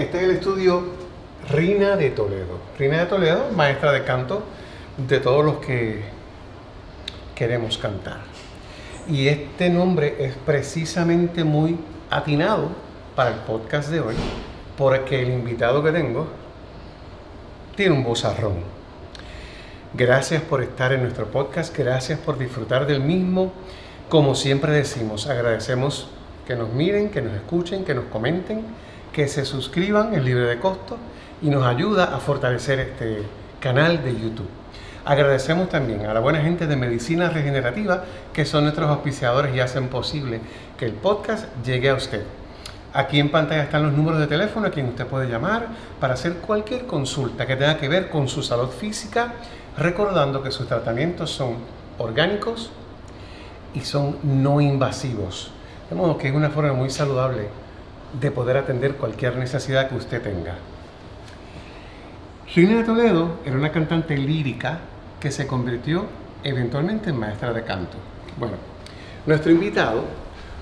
Este es el estudio Rina de Toledo. Rina de Toledo, maestra de canto de todos los que queremos cantar. Y este nombre es precisamente muy atinado para el podcast de hoy, porque el invitado que tengo tiene un bozarrón. Gracias por estar en nuestro podcast, gracias por disfrutar del mismo. Como siempre decimos, agradecemos que nos miren, que nos escuchen, que nos comenten que se suscriban, es libre de costo y nos ayuda a fortalecer este canal de YouTube. Agradecemos también a la buena gente de Medicina Regenerativa, que son nuestros auspiciadores y hacen posible que el podcast llegue a usted. Aquí en pantalla están los números de teléfono a quien usted puede llamar para hacer cualquier consulta que tenga que ver con su salud física, recordando que sus tratamientos son orgánicos y son no invasivos. De modo que es una forma muy saludable de poder atender cualquier necesidad que usted tenga. Gina de Toledo era una cantante lírica que se convirtió eventualmente en maestra de canto. Bueno, nuestro invitado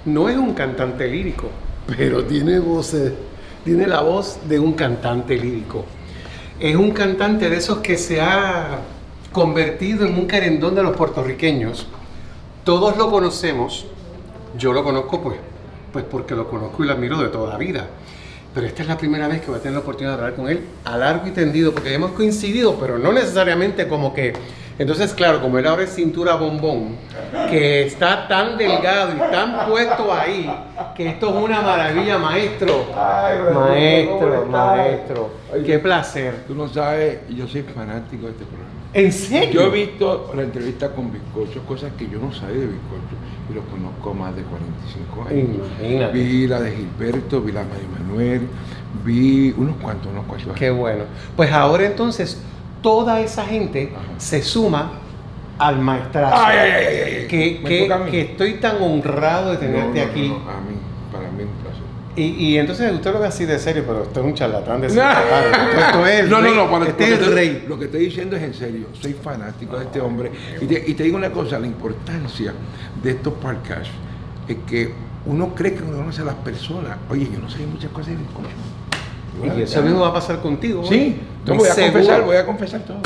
no es un cantante lírico, pero tiene voces, tiene la voz de un cantante lírico. Es un cantante de esos que se ha convertido en un carendón de los puertorriqueños. Todos lo conocemos, yo lo conozco pues pues porque lo conozco y lo admiro de toda la vida. Pero esta es la primera vez que voy a tener la oportunidad de hablar con él a largo y tendido, porque hemos coincidido, pero no necesariamente como que... Entonces, claro, como él ahora es cintura bombón, que está tan delgado y tan puesto ahí, que esto es una maravilla, maestro. maestro, maestro. Qué placer. Tú no sabes, yo soy fanático de este programa. ¿En serio? Yo he visto la entrevista con Bizcocho, cosas que yo no sabía de Bizcocho y lo conozco más de 45 años. Imagínate. Vi la de Gilberto, vi la de Manuel, vi unos cuantos, unos cuantos. Qué bueno. Pues ahora entonces toda esa gente se suma al maestrazo. Ay, ay, ay, que, que, que, estoy tan honrado de tenerte aquí. Y, entonces usted lo ve así de serio, pero usted es un charlatán de serio. Esto Es no, no, no, este cuando es el rey. Lo que estoy diciendo es en serio. Soy fanático de este hombre. Y te, digo una cosa, la importancia de estos parkash es que uno cree que uno conoce a las personas. Oye, yo no sé muchas cosas de Bitcoin. Y eso mismo va a pasar contigo. Sí, voy a, confesar, voy a confesar todo.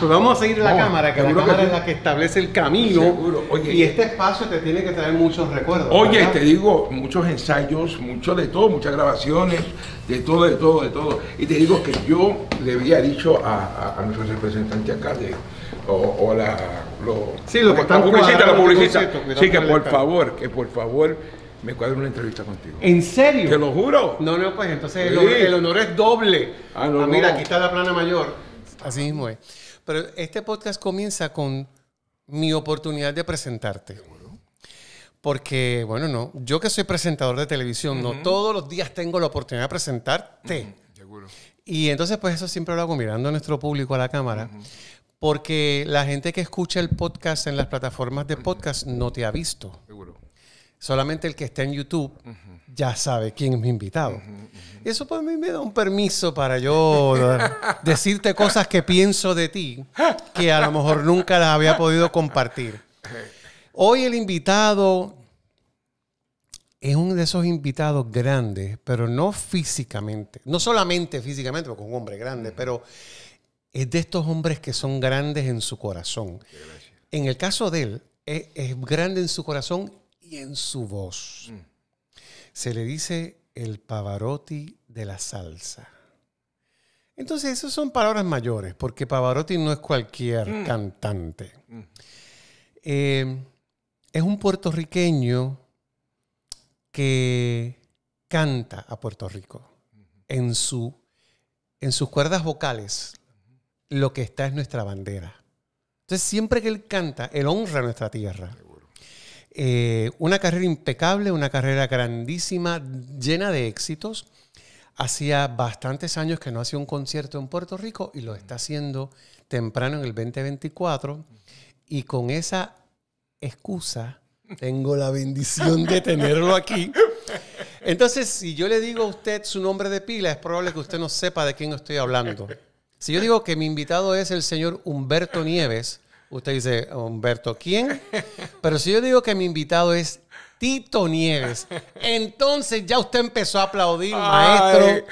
Pues vamos a seguir la cámara, que la cámara es la que establece el camino. y este espacio te tiene que traer muchos recuerdos. Oye, te digo, muchos ensayos, mucho de todo, muchas grabaciones, de todo, de todo, de todo. Y te digo que yo le había dicho a, nuestro representante acá de, o, o la sí, lo que publicita, sí, que por favor, que por favor me cuadre una entrevista contigo. ¿En serio? Te lo juro. No, no, pues entonces el, honor, es doble. Ah, no, ah, mira, aquí está la plana mayor. Así mismo es. Pero este podcast comienza con mi oportunidad de presentarte. Porque, bueno, no, yo que soy presentador de televisión, no todos los días tengo la oportunidad de presentarte. Y entonces, pues eso siempre lo hago mirando a nuestro público a la cámara. Porque la gente que escucha el podcast en las plataformas de podcast no te ha visto solamente el que está en YouTube ya sabe quién es mi invitado. Eso para pues, mí me da un permiso para yo decirte cosas que pienso de ti que a lo mejor nunca las había podido compartir. Hoy el invitado es uno de esos invitados grandes, pero no físicamente, no solamente físicamente, porque es un hombre grande, pero es de estos hombres que son grandes en su corazón. En el caso de él, es grande en su corazón y en su voz. Mm. Se le dice el Pavarotti de la salsa. Entonces, esas son palabras mayores, porque Pavarotti no es cualquier mm. cantante. Mm. Eh, es un puertorriqueño que canta a Puerto Rico en, su, en sus cuerdas vocales. Lo que está es nuestra bandera. Entonces, siempre que él canta, él honra nuestra tierra. Eh, una carrera impecable, una carrera grandísima, llena de éxitos. Hacía bastantes años que no hacía un concierto en Puerto Rico y lo está haciendo temprano en el 2024. Y con esa excusa, tengo la bendición de tenerlo aquí. Entonces, si yo le digo a usted su nombre de pila, es probable que usted no sepa de quién estoy hablando. Si yo digo que mi invitado es el señor Humberto Nieves, Usted dice, Humberto, ¿quién? Pero si yo digo que mi invitado es Tito Nieves, entonces ya usted empezó a aplaudir, maestro.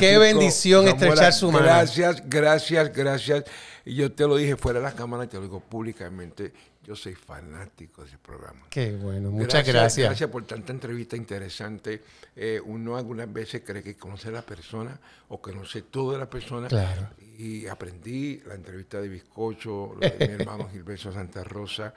Qué bendición estrechar su mano. Gracias, gracias, gracias. Y yo te lo dije fuera de la cámara, te lo digo públicamente. Yo soy fanático de ese programa. Qué bueno, muchas gracias. Gracias, por tanta entrevista interesante. Eh, uno algunas veces cree que conoce a la persona o conoce todo de la persona. Y aprendí la entrevista de Bizcocho, lo de mi hermano Gilberto Santa Rosa,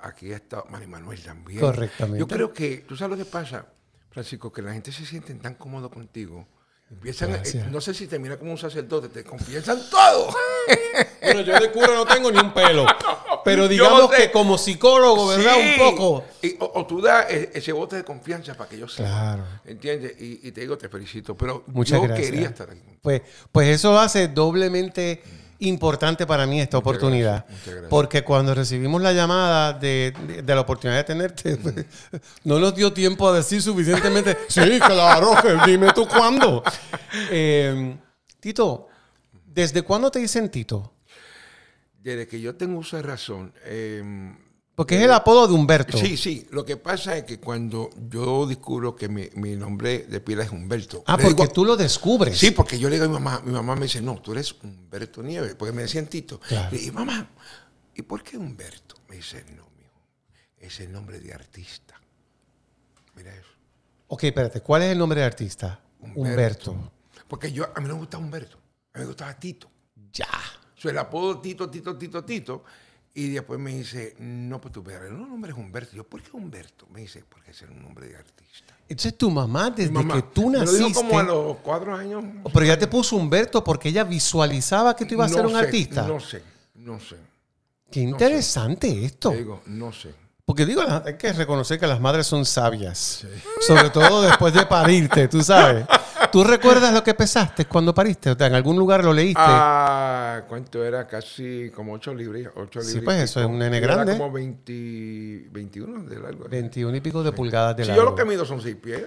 aquí está estado Manuel también. Correctamente. Yo creo que, tú sabes lo que pasa, Francisco, que la gente se siente tan cómodo contigo Empiezan, eh, no sé si te mira como un sacerdote, te confiesan todo. bueno, yo de cura no tengo ni un pelo. Pero digamos que como psicólogo, ¿verdad? Un poco. o, tú das e, ese bote de confianza para que yo sea. Claro. ¿Entiendes? Y, te digo, te felicito. Pero Muchas yo quería estar aquí. Pues, pues eso hace doblemente importante para mí esta oportunidad. porque cuando recibimos la llamada de, la oportunidad de tenerte, no nos dio tiempo a decir suficientemente, sí, claro, dime tú cuándo. Em, Tito, ¿desde cuándo te dicen Tito? Desde que yo tengo esa razón. Em, porque es el apodo de Humberto. Sí, sí. Lo que pasa es que cuando yo descubro que mi, nombre de pila es Humberto. Ah, porque tú lo descubres. Sí, porque yo le digo a mi mamá, mi mamá me dice, no, tú eres Humberto Nieves, porque me decían Tito. Y mamá, ¿y por qué Humberto? Me dice, no, mijo, es el nombre de artista. Mira eso. Ok, espérate, ¿cuál es el nombre de artista? Humberto. Porque yo, a mí no me gustaba Humberto, a mí me gustaba Tito. Ya. O sea, el apodo Tito, Tito, Tito, Tito y después me dice, no, pues tu el nombre es Humberto. Yo, ¿por qué Humberto? Me dice, porque es un nombre de artista. Entonces tu mamá, desde que tú naciste... Me lo como a los cuatro años. Pero ya te puso Humberto porque ella visualizaba que tú ibas a ser un artista. No sé, no sé. Qué interesante esto. digo, no sé. Porque digo, hay que reconocer que las madres son sabias. Sobre todo después de parirte, tú sabes. ¿Tú recuerdas lo que pesaste cuando pariste? O sea, en algún lugar lo leíste. Ah, cuánto era casi como 8 libras. sí, pues eso es un nene grande. Era como 20, 21 de largo. 21 y pico de pulgadas de largo. Si yo lo que mido son 6 pies.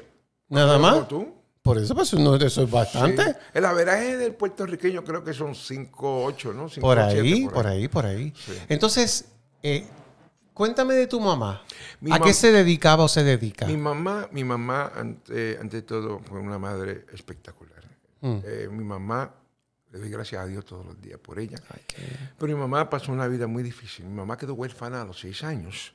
¿Nada más? tú. Por eso, pues uno, eso es bastante. El averaje del puertorriqueño creo que son 5, 8, ¿no? por, ahí, por, ahí, por ahí, por ahí, Entonces, eh, Cuéntame de tu mamá. ¿A qué se dedicaba o se dedica? Mi mamá, mi mamá ante, todo, fue una madre espectacular. Mm. Eh, mi mamá, le doy gracias a Dios todos los días por ella. Pero mi mamá pasó una vida muy difícil. Mi mamá quedó huérfana a los seis años.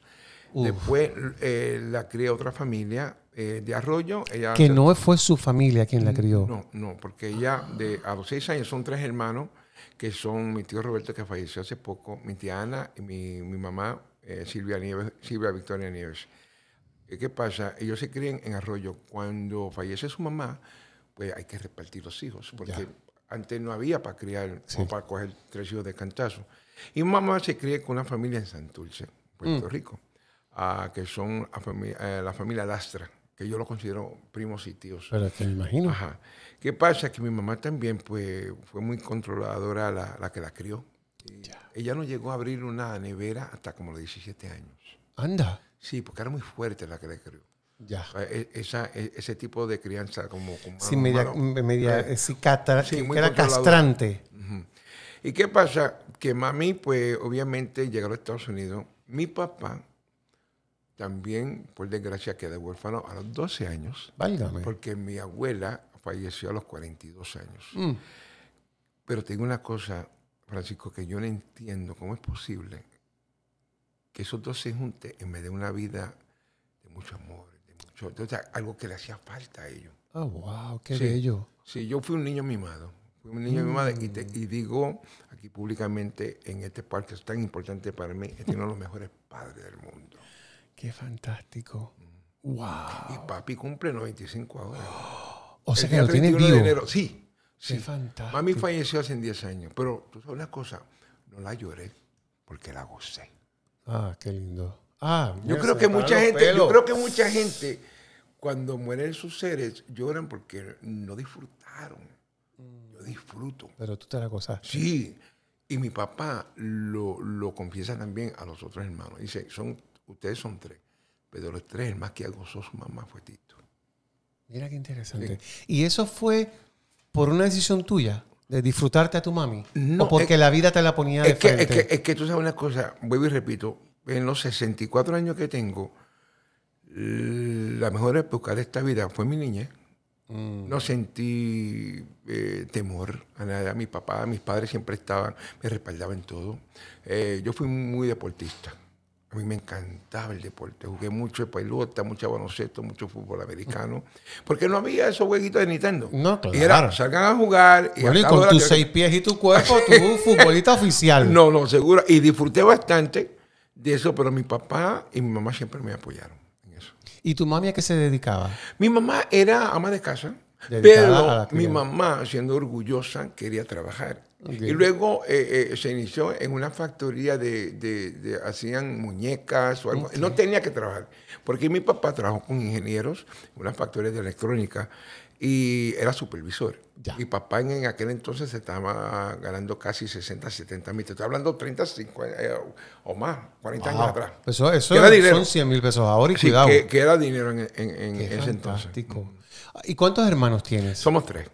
Después eh, la crió otra familia eh, de Arroyo. que no fue su familia quien la mm, crió. No, no, porque ella a los seis años son tres hermanos, que son mi tío Roberto, que falleció hace poco, mi tía Ana y mi, mi mamá eh, Silvia, Nieves, Silvia Victoria Nieves. Eh, ¿Qué pasa? Ellos se crían en Arroyo. Cuando fallece su mamá, pues hay que repartir los hijos, porque antes no había para criar para coger tres hijos de cantazo. Y mi mamá se cría con una familia en Santulce, Puerto mm. Rico, ah, que son eh, la familia Lastra, que yo lo considero primos y tíos. Pero te imagino. Ajá. ¿Qué pasa? Que mi mamá también pues, fue muy controladora la que la crió. Ella no llegó a abrir una nevera hasta como los 17 años. Anda. Sí, porque era muy fuerte la que le crió. Ya. Eh, eh, e, ese tipo de crianza como... como sí, media, eh, sí, era castrante. ¿Y qué pasa? Que mami, pues obviamente llegó a los Estados Unidos. Mi papá también, por desgracia, queda huérfano a los 12 años. Válgame. Porque mi abuela falleció a los 42 años. Mm. Pero tengo una cosa, Francisco, que yo no entiendo cómo es posible que esos dos se junten en vez de una vida de mucho amor, de mucho, algo que le hacía falta a ellos. Ah, wow, qué bello. Sí, yo fui un niño mimado, fui un niño mimado y, mm. digo aquí públicamente en este parque es tan importante para mí, es uno de los mejores padres del mundo. Qué fantástico. Mm. Y papi cumple 95 ahora. o sea que lo tiene vivo. Sí, Sí. fantástico. Mami falleció hace 10 años, pero tú sabes una cosa, no la lloré porque la gocé. Ah, qué lindo. Ah, yo creo que mucha gente, yo creo que mucha gente cuando mueren sus seres lloran porque no disfrutaron. Mm. Yo disfruto. Pero tú te la gozaste. Sí. Y mi papá lo, confiesa también a los otros hermanos. Dice, son, ustedes son tres, pero los tres el más que gozó su mamá fue Tito. Mira qué interesante. Y eso fue por una decisión tuya de disfrutarte a tu mami? No, ¿O porque la vida te la ponía de es frente? es, que, tú sabes una cosa, vuelvo y repito, en los 64 años que tengo, la mejor época de esta vida fue mi niñez. Mm. No sentí eh, temor a nada. Mi papá, mis padres siempre estaban, me respaldaban en todo. Eh, yo fui muy deportista. A mí me encantaba el deporte. Jugué mucho de pelota, mucho baloncesto, mucho fútbol americano. Porque no había esos jueguitos de Nintendo. No, claro. Y salgan a jugar. Y, bueno, y con tus seis pies y tu cuerpo, tú futbolista oficial. No, no, seguro. Y disfruté bastante de eso, pero mi papá y mi mamá siempre me apoyaron en eso. ¿Y tu mami a qué se dedicaba? Mi mamá era ama de casa. pero mi mamá, siendo orgullosa, quería trabajar y luego eh, eh, se inició en una factoría de, hacían muñecas o algo. No tenía que trabajar, porque mi papá trabajó con ingenieros en una factoría de electrónica y era supervisor. Mi papá en, aquel entonces estaba ganando casi 60, 70 mil. Te estoy hablando 30 50, eh, o más, 40 años atrás. Eso, eso son 100 mil pesos ahora y cuidado. Que, era dinero en, en, en ese entonces. ¿Y cuántos hermanos tienes? Somos tres.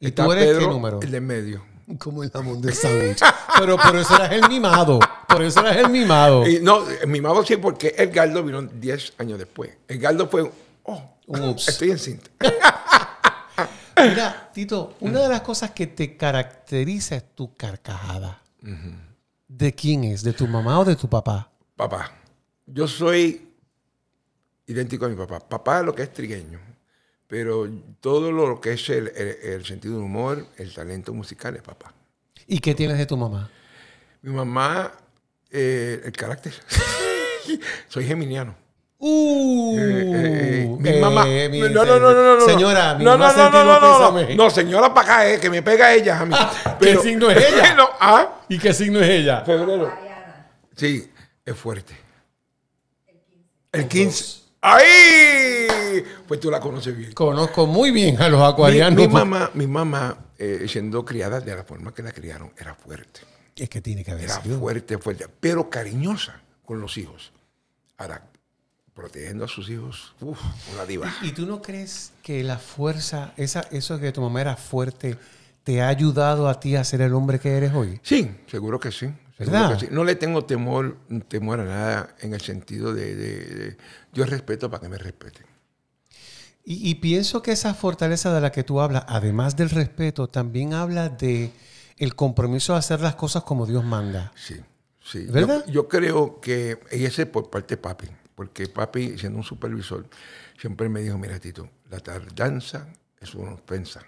¿Y tú eres número? El de medio. como el jamón de sándwich. Pero por eso eras el mimado. Por eso eras el mimado. Y no, mimado sí, porque Edgardo vino 10 años después. Edgardo fue, oh, oh, Ups. estoy cinta. Mira, Tito, una de las cosas que te caracteriza es tu carcajada. ¿De quién es? ¿De tu mamá o de tu papá? Papá. Yo soy idéntico a mi papá. Papá es lo que es trigueño. Pero todo lo que es el, el, sentido del humor, el talento musical es papá. ¿Y qué tienes de tu mamá? Mi mamá, eh, el carácter. Soy geminiano. Uh, eh, eh, mi mamá. no, no, no, no, no. Señora, mi no, mamá no, no, no, no, señora, para acá, que me pega ella a mí. Ah, ¿Qué signo es ella? ¿ah? ¿Y qué signo es ella? Febrero. Sí, es fuerte. El 15. El 15. ¡Ahí! Pues tú la conoces bien. Conozco muy bien a los acuarianos. Mi, mamá, mi mamá eh, siendo criada de la forma que la criaron, era fuerte. Es que tiene que haber Era fuerte, fuerte, pero cariñosa con los hijos. Ahora, protegiendo a sus hijos, uff, una diva. ¿Y, tú no crees que la fuerza, esa, eso que tu mamá era fuerte, te ha ayudado a ti a ser el hombre que eres hoy? Sí, seguro que sí. No le tengo temor, temor a nada en el sentido de, yo respeto para que me respeten. Y, pienso que esa fortaleza de la que tú hablas, además del respeto, también habla de el compromiso de hacer las cosas como Dios manda. Sí, sí. ¿Verdad? Yo, creo que, y ese por parte de papi, porque papi, siendo un supervisor, siempre me dijo, mira Tito, la tardanza es una ofensa.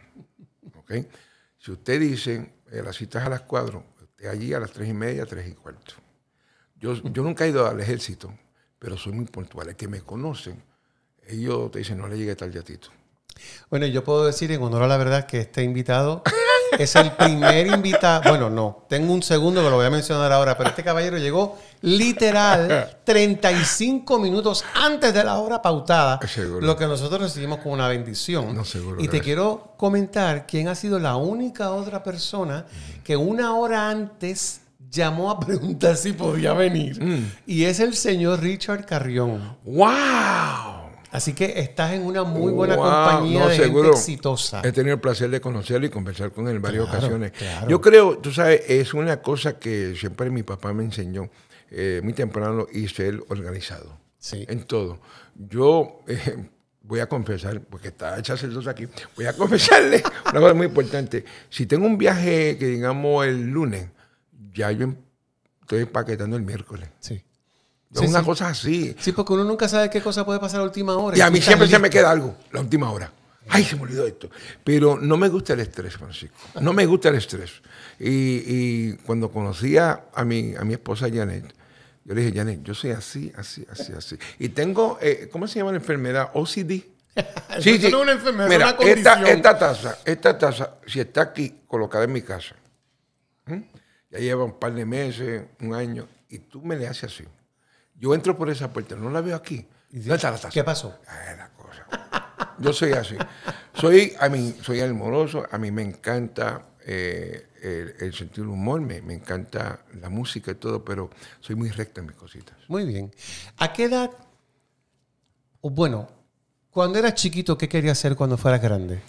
¿Okay? Si usted dice, eh, las citas a las cuadros, de allí a las tres y media, tres y cuarto. Yo, yo nunca he ido al ejército, pero soy muy puntual. que me conocen, ellos te dicen, no le llegue tal tito. Bueno, yo puedo decir en honor a la verdad que este invitado es el primer invitado. Bueno, no, tengo un segundo que lo voy a mencionar ahora, pero este caballero llegó literal 35 minutos antes de la hora pautada, eh, lo que nosotros recibimos como una bendición. No, y te quiero comentar quién ha sido la única otra persona que una hora antes llamó a preguntar si podía venir. Mm. Y es el señor Richard Carrión. ¡Wow! Así que estás en una muy buena compañía exitosa. He tenido el placer de conocerlo y conversar con él en varias ocasiones. Yo creo, tú sabes, es una cosa que siempre mi papá me enseñó eh, muy temprano y ser organizado sí. en todo. Yo eh, voy a confesar, porque está el dos aquí, voy a confesarle una cosa muy importante. Si tengo un viaje que digamos el lunes, ya yo em-, estoy empaquetando el miércoles. Sí es una cosa así. Sí, porque uno nunca sabe qué cosa puede pasar a última hora. Y a mí siempre se me queda algo, la última hora. Ay, se me olvidó esto. Pero no me gusta el estrés, Francisco. No me gusta el estrés. Y, cuando conocía a mi, a mi esposa Janet, yo le dije, Janet, yo soy así, así, así, así. Y tengo, eh, ¿cómo se llama la enfermedad? OCD. sí, sí. una enfermedad, Esta, taza, esta taza, si está aquí colocada en mi casa, ya lleva un par de meses, un año, y tú me le haces así. Yo entro por esa puerta, no la veo aquí. ¿Qué pasó? Ah, Yo soy así. Soy, a mí, soy almoroso, a mí me encanta eh, el, el, humor, me, encanta la música y todo, pero soy muy recto en mis cositas. Muy bien. ¿A qué edad, bueno, cuando eras chiquito, qué querías hacer cuando fueras grande?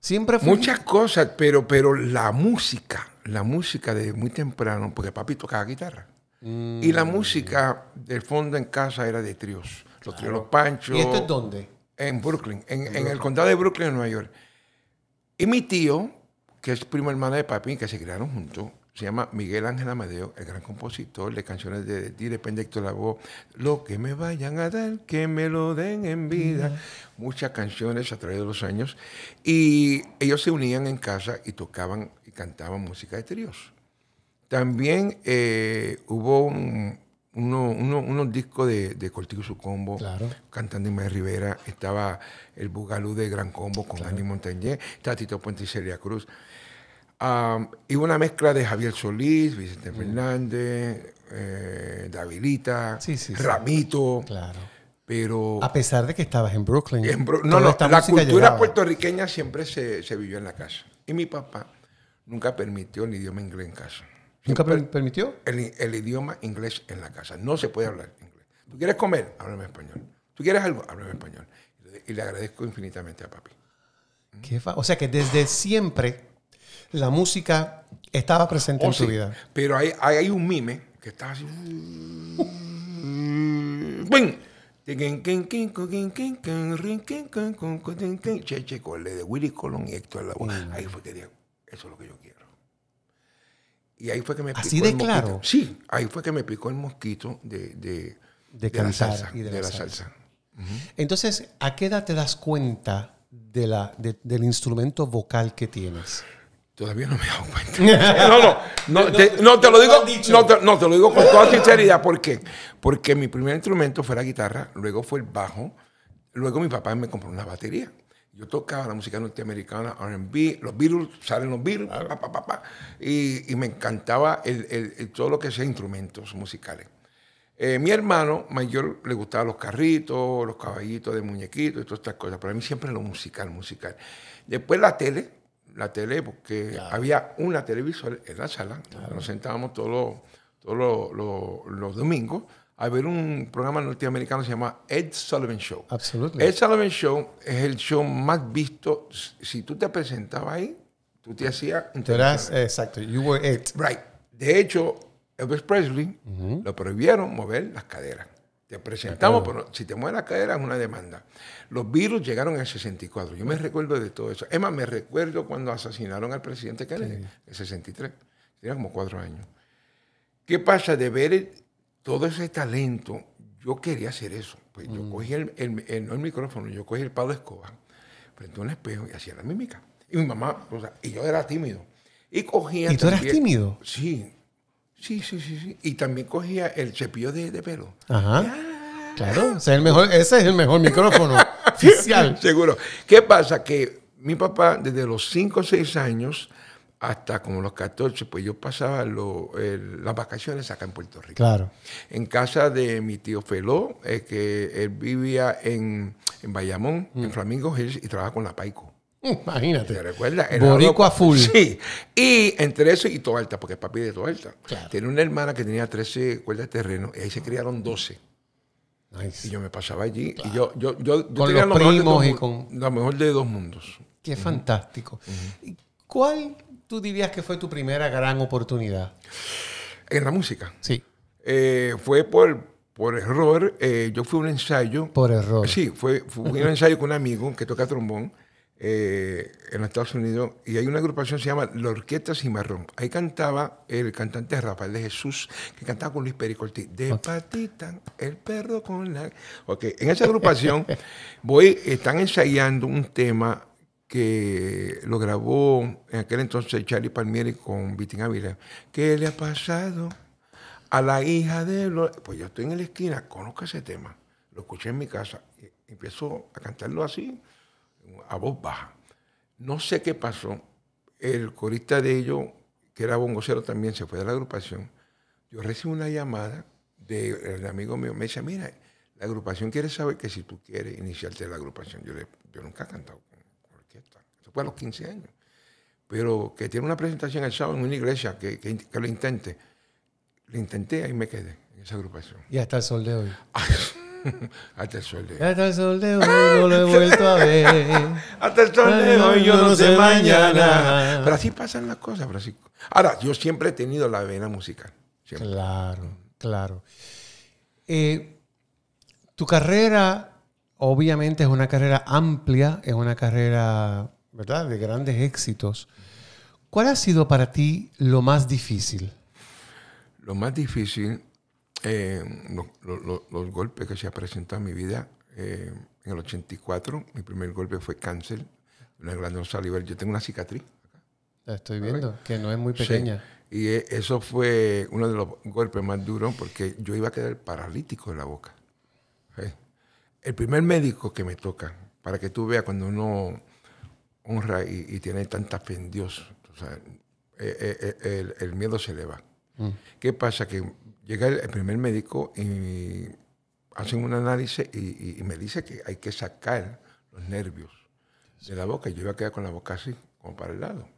Siempre Muchas cosas, pero, pero la música, la música de muy temprano, porque papi tocaba guitarra. Y la música del fondo en casa era de tríos. Los tríos Los Panchos. ¿Y esto es dónde? En Brooklyn, en, el condado de Brooklyn, en Nueva York. Y mi tío, que es primo hermano de papi, que se crearon juntos, se llama Miguel Ángel Amadeo, el gran compositor de canciones de Dile depende de la voz. Lo que me vayan a dar, que me lo den en vida. Muchas canciones a través de los años. Y ellos se unían en casa y tocaban y cantaban música de tríos. También eh, hubo unos discos de, de Cortico y su combo, cantando Inés Rivera, estaba el Bugalú de Gran Combo con Andy Montañé, estaba Tito Puente y Celia Cruz. y una mezcla de Javier Solís, Vicente mm. Fernández, eh, Davidita, Ramito. Pero. A pesar de que estabas en Brooklyn. la cultura puertorriqueña siempre se, se, vivió en la casa. Y mi papá nunca permitió ni dio inglés en casa. ¿Nunca permitió? El, idioma inglés en la casa. No se puede hablar inglés. ¿Tú quieres comer? Háblame español. ¿Tú quieres algo? Háblame español. Y le agradezco infinitamente a papi. o sea que desde siempre la música estaba presente en tu vida. Pero hay, un mime que está así. ¡Bum! Che, che, con el de Willy Colón y Héctor Lavoe. Ahí fue que dije, eso es lo que yo quiero. Y ahí fue que me Así de el claro. Mosquito. Sí, ahí fue que me picó el mosquito de, de, la salsa. de, la, salsa. Entonces, ¿a qué edad te das cuenta de la, del instrumento vocal que tienes? Todavía no me he dado cuenta. No, no, te, lo digo, no te, no te, lo digo con toda sinceridad. ¿Por qué? Porque mi primer instrumento fue la guitarra, luego fue el bajo, luego mi papá me compró una batería. Yo tocaba la música norteamericana, RB, los virus salen los virus, y, me encantaba todo lo que sea instrumentos musicales. Eh, mi hermano mayor le gustaba los carritos, los caballitos de muñequitos y todas estas cosas, pero a mí siempre lo musical, musical. Después la tele, la tele, porque había una televisora en la sala, nos sentábamos todos todos los domingos a ver un programa norteamericano que se llama Ed Sullivan Show. Absolutamente. Ed Sullivan Show es el show más visto. Si tú te presentabas ahí, tú te hacías... exacto, you were Ed. Right. De hecho, Elvis Presley lo prohibieron mover las caderas. Te presentamos, pero si te mueves las caderas es una demanda. Los virus llegaron en el 64. Yo me recuerdo de todo eso. emma me recuerdo cuando asesinaron al presidente Kennedy en el 63. Tenía como cuatro años. ¿Qué pasa de ver todo ese talento, yo quería hacer eso. Pues yo mm. cogí el, micrófono, yo cogí el palo de escoba, frente a un espejo y hacía la mímica. Y mi mamá, o sea, y yo era tímido. Y cogía. ¿Y tú eras tímido? Sí. Sí, sí, sí, sí. Y también cogía el cepillo de, pelo. Ajá. claro, ese es el mejor, ese es el mejor micrófono oficial. Seguro. ¿Qué pasa? Que mi papá, desde los 5 o 6 años, hasta como los 14, pues yo pasaba las vacaciones acá en Puerto Rico. Claro. En casa de mi tío Feló, es eh, que él vivía en, en Bayamón, en mm. Flamingo Hills, y trabajaba con la Paico. Imagínate. ¿Te recuerdas? Boricua full. Sí. Y entre eso y Toalta, porque papi de Toalta. Tiene Tenía una hermana que tenía 13 cuerdas de terreno, y ahí se criaron 12. Y yo me pasaba allí. Y yo, yo, yo, yo con tenía los primos de dos, y con... lo mejor de dos mundos. Qué fantástico. ¿Cuál tú dirías que fue tu primera gran oportunidad? En la música. Sí. Eh, fue por, por error. Eh, yo fui a un ensayo. Por error. Sí, fue, un ensayo con un amigo que toca trombón eh, en Estados Unidos. Y hay una agrupación que se llama La Orquesta Cimarrón. Ahí cantaba el cantante Rafael de Jesús, que cantaba con Luis Perico De patita, el perro con la. Ok, en esa agrupación voy, están ensayando un tema que lo grabó en aquel entonces Charlie Palmieri con Vitín Ávila. ¿Qué le ha pasado a la hija de Pues yo estoy en la esquina, conozco ese tema, lo escuché en mi casa, Empezó a cantarlo así, a voz baja. No sé qué pasó, el corista de ellos, que era bongocero también, se fue de la agrupación. Yo recibo una llamada de un amigo mío, me dice, mira, la agrupación quiere saber que si tú quieres iniciarte la agrupación, yo, yo nunca he cantado después fue a los 15 años. Pero que tiene una presentación el sábado en una iglesia, que, lo intente. Lo intenté, ahí me quedé, en esa agrupación. Y hasta el sol de hoy. Hasta el sol de hoy. Hasta el sol de hoy no lo he vuelto a ver. Hasta el sol de hoy yo no, sé mañana. Pero así pasan las cosas, Francisco. Ahora, yo siempre he tenido la vena musical. Claro, claro. Eh, tu carrera obviamente es una carrera amplia, es una carrera, ¿verdad?, de grandes éxitos. ¿Cuál ha sido para ti lo más difícil? Lo más difícil, eh, los golpes que se ha presentado en mi vida. Eh, en el 84, mi primer golpe fue cáncer, una glándula salival. Yo tengo una cicatriz. La estoy viendo, que no es muy pequeña. Y eh, eso fue uno de los golpes más duros porque yo iba a quedar paralítico en la boca el primer médico que me toca, para que tú veas cuando uno honra y, tiene tanta fe en Dios, eh, eh, eh, el, miedo se eleva. Mm. ¿Qué pasa? Que llega el, primer médico y hacen un análisis y, me dice que hay que sacar los nervios de la boca. Yo iba a quedar con la boca así, como para el lado.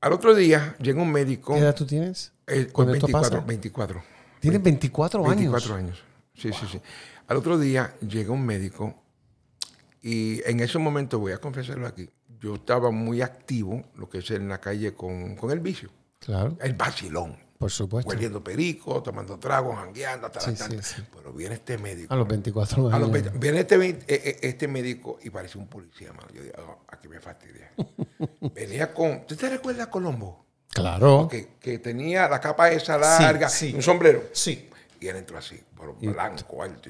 Al otro día llega un médico. ¿Qué edad tú tienes? con 24, 24. ¿Tienes 24 años? 24 años. Sí, sí, sí. Al otro día llega un médico y en ese momento, voy a confesarlo aquí, yo estaba muy activo, lo que es en la calle, con, el vicio. Claro. El vacilón. Por supuesto. Hueliendo perico, tomando tragos, jangueando, hasta la Pero viene este médico. A los 24 viene este, eh, eh, este, médico y parece un policía, mano. Yo digo, oh, aquí me fastidia. Venía con. ¿Tú te recuerdas a Colombo? Claro. Que, que, tenía la capa esa larga, un sombrero. Sí. Y él entró así, por blanco, alto.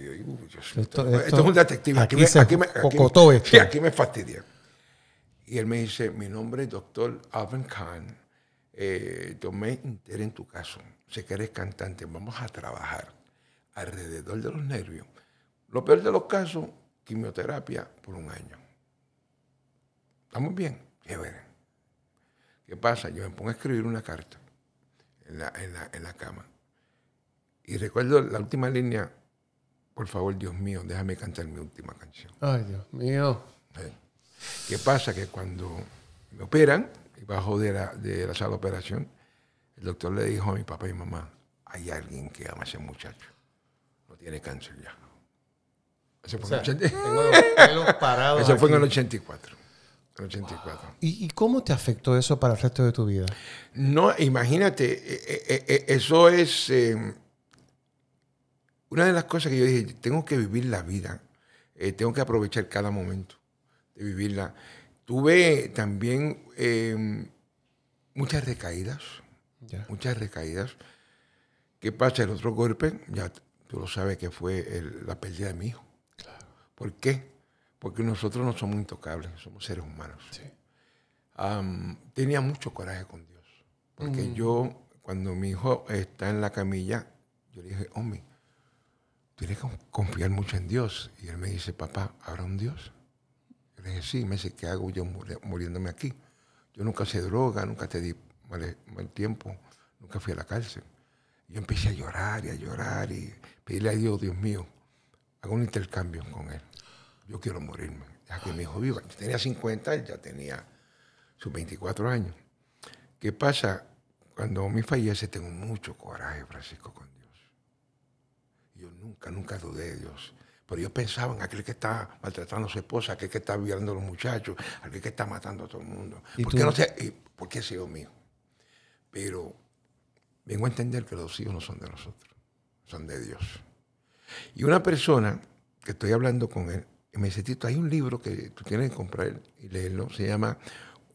esto, es un detective. Aquí, me, fastidia. Y él me dice, mi nombre es doctor Alvin Khan. Eh, tomé interés en tu caso. Sé que eres cantante. Vamos a trabajar alrededor de los nervios. Lo peor de los casos, quimioterapia por un año. ¿Estamos bien? veré. ¿Qué pasa? Yo me pongo a escribir una carta en en la cama. Y recuerdo la última línea, por favor, Dios mío, déjame cantar mi última canción. Ay, Dios mío. ¿Qué pasa? Que cuando me operan, bajo de la, sala de operación, el doctor le dijo a mi papá y mamá, hay alguien que ama a ese muchacho. No tiene cáncer ya. Eso fue, en, el 84. Ese fue en el 84. ¿Y, cómo te afectó eso para el resto de tu vida? No, imagínate, eh, eh, eh, eso es una de las cosas que yo dije, tengo que vivir la vida, eh, tengo que aprovechar cada momento de vivirla. Tuve también em, muchas recaídas, muchas recaídas. ¿Qué pasa? El otro golpe, ya tú lo sabes que fue la pérdida de mi hijo. ¿Por qué? Porque nosotros no somos intocables, somos seres humanos. tenía mucho coraje con Dios. Porque mm. yo, cuando mi hijo está en la camilla, yo le dije, hombre, tienes que confiar mucho en Dios. Y él me dice, papá, ¿habrá un Dios? le dije, sí, me dice, ¿qué hago yo muriéndome aquí? Yo nunca hice droga, nunca te di mal, tiempo, nunca fui a la cárcel. Yo empecé a llorar y a llorar y pedirle a Dios, Dios mío, hago un intercambio con él. Yo quiero morirme, ya que mi hijo viva. tenía 50, él ya tenía sus 24 años. ¿Qué pasa? Cuando me fallece tengo mucho coraje, Francisco, con Dios. Yo nunca, nunca dudé de Dios. Pero yo pensaba en aquel que está maltratando a su esposa, aquel que está violando a los muchachos, aquel que está matando a todo el mundo. ¿Por qué, no sea, ¿Por qué mío? Pero vengo a entender que los hijos no son de nosotros, son de Dios. Y una persona que estoy hablando con él, me dice, Tito, hay un libro que tú tienes que comprar y leerlo, se llama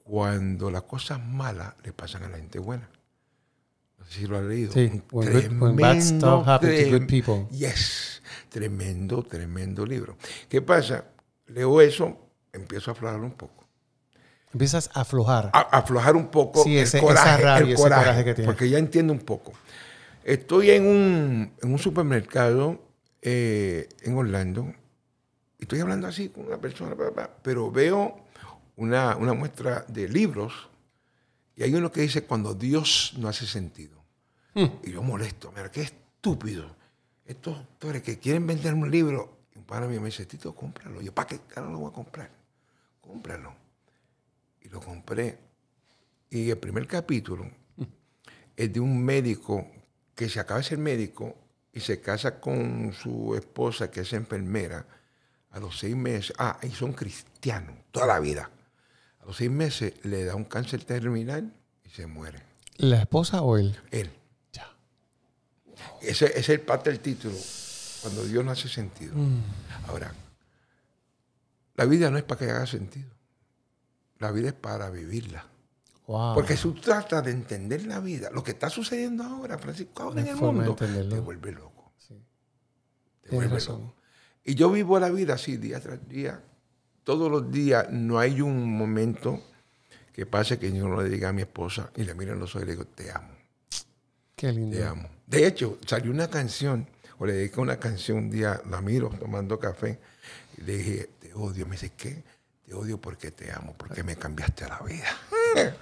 Cuando las cosas malas le pasan a la gente buena. Sí, lo ha leído. Sí, tremendo, bad stuff to good Yes, tremendo, tremendo libro. ¿Qué pasa? Leo eso, empiezo a aflojar un poco. Empiezas a aflojar. A, aflojar un poco el coraje, que tienes. Porque ya entiendo un poco. Estoy en un, supermercado eh, en Orlando y estoy hablando así con una persona, pero veo una, una muestra de libros y hay uno que dice cuando Dios no hace sentido. Hmm. Y yo molesto, mira, qué estúpido. Estos doctores que quieren vender un libro, para un padre mío me dice, Tito, cómpralo. Yo, ¿para qué no lo voy a comprar? Cómpralo. Y lo compré. Y el primer capítulo hmm. es de un médico que se acaba de ser médico y se casa con su esposa, que es enfermera, a los seis meses. Ah, y son cristianos toda la vida. A los seis meses le da un cáncer terminal y se muere. ¿La esposa o él? Él. Ya. Ese, es el parte del título. Cuando Dios no hace sentido. Mm. Ahora, la vida no es para que haga sentido. La vida es para vivirla. Porque tú tratas de entender la vida. Lo que está sucediendo ahora, Francisco, ahora en el mundo, te vuelve loco. Sí. Te loco. Y yo vivo la vida así, día tras día, todos los días no hay un momento que pase que yo no le diga a mi esposa y le miro en los ojos y le digo, te amo. Qué lindo. Te amo. De hecho, salió una canción, o le dediqué una canción un día, la miro tomando café, y le dije, te odio. Me dice, ¿qué? Te odio porque te amo, porque me cambiaste la vida.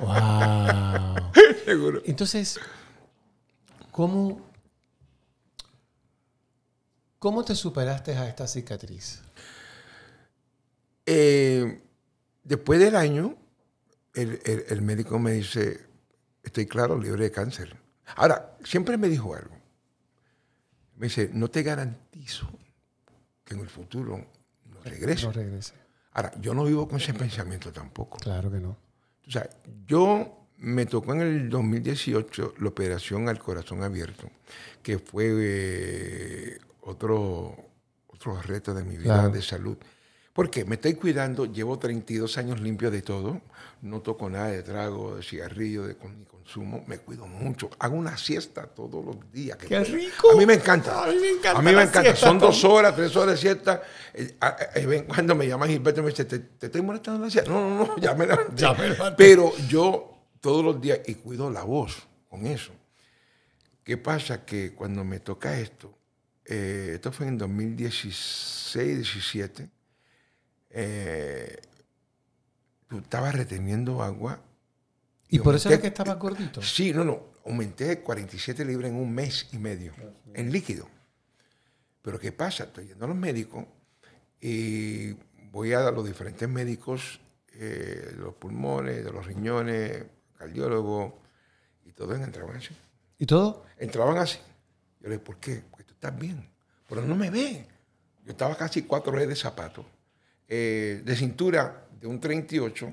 Wow. Seguro. Entonces, ¿cómo, ¿cómo te superaste a esta cicatriz? Eh, después del año, el, médico me dice, estoy claro, libre de cáncer. Ahora, siempre me dijo algo. Me dice, no te garantizo que en el futuro no eh, regrese. Ahora, yo no vivo con ese pensamiento tampoco. Claro que no. O sea, yo me tocó en el 2018 la operación al corazón abierto, que fue eh, otro, otro reto de mi vida de salud. ¿Por qué? Me estoy cuidando, llevo 32 años limpio de todo, no toco nada de trago, de cigarrillo, de consumo, me cuido mucho, hago una siesta todos los días. ¡Qué rico! A mí me encanta. A mí me encanta. Son dos horas, tres horas de siesta. Eh, eh, eh, cuando me llaman y me dicen, ¿Te, estoy molestando la siesta? No, no, no, ya me Pero yo todos los días, y cuido la voz con eso. ¿Qué pasa? Que cuando me toca esto, esto fue en 2016, 17 eh, tú estabas reteniendo agua. ¿Y, por eso era que estaba gordito? Sí, no, no. Aumenté 47 libras en un mes y medio, en líquido. Pero ¿qué pasa? Estoy yendo a los médicos y voy a los diferentes médicos, de eh, los pulmones, de los riñones, cardiólogos, y todos entraban así. ¿Y todo? Entraban así. Yo le dije, ¿por qué? Porque tú estás bien. Pero no me ve Yo estaba casi cuatro redes de zapatos. Eh, de cintura de un 38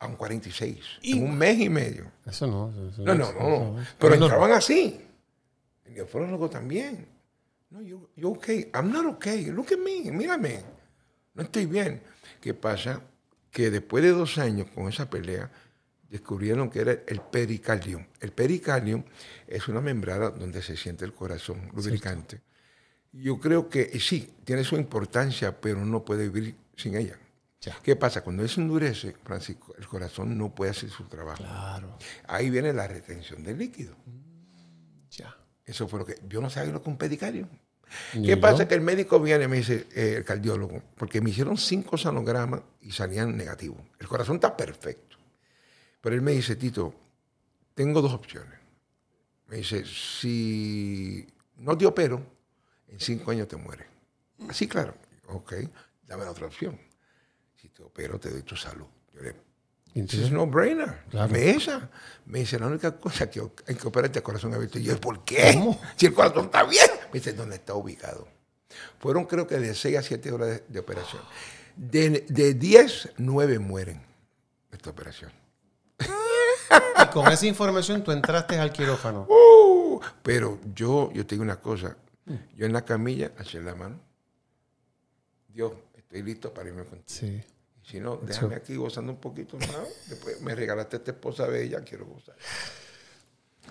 a un 46. en un mes y medio. Eso no. Eso no, no, no, no. Pero entraban así. El nefrólogo también. No, yo, yo okay. I'm not okay. Look at me. Mírame. No estoy bien. ¿Qué pasa? Que después de dos años con esa pelea, descubrieron que era el pericardio. El pericardio es una membrana donde se siente el corazón lubricante. Yo creo que eh, sí, tiene su importancia, pero no puede vivir sin ella. ¿Qué pasa? Cuando eso endurece, Francisco, el corazón no puede hacer su trabajo. Ahí viene la retención del líquido. Mm, ya. Eso fue lo que. Yo no sabía lo que un pedicario. ¿Qué pasa? Que el médico viene y me dice, eh, el cardiólogo, porque me hicieron cinco sanogramas y salían negativos. El corazón está perfecto. Pero él me dice, Tito, tengo dos opciones. Me dice, si no te opero, en cinco años te mueres. Así, claro. Ok dame la otra opción. Si te opero, te doy tu salud. Yo le, no brainer. Me Me dice, la única cosa que hay que es este el corazón abierto. Y yo, ¿por qué? Si el corazón está bien. Me dice, ¿dónde está ubicado? Fueron creo que de 6 a 7 horas de, operación. De, de, 10, 9 mueren esta operación. Y con esa información tú entraste al quirófano. Uh, pero yo, yo te digo una cosa. Mm. Yo en la camilla, hacia la mano. Dios, estoy listo para irme contigo. Sí. Si no, déjame aquí gozando un poquito más. Después me regalaste esta esposa bella, quiero gozar.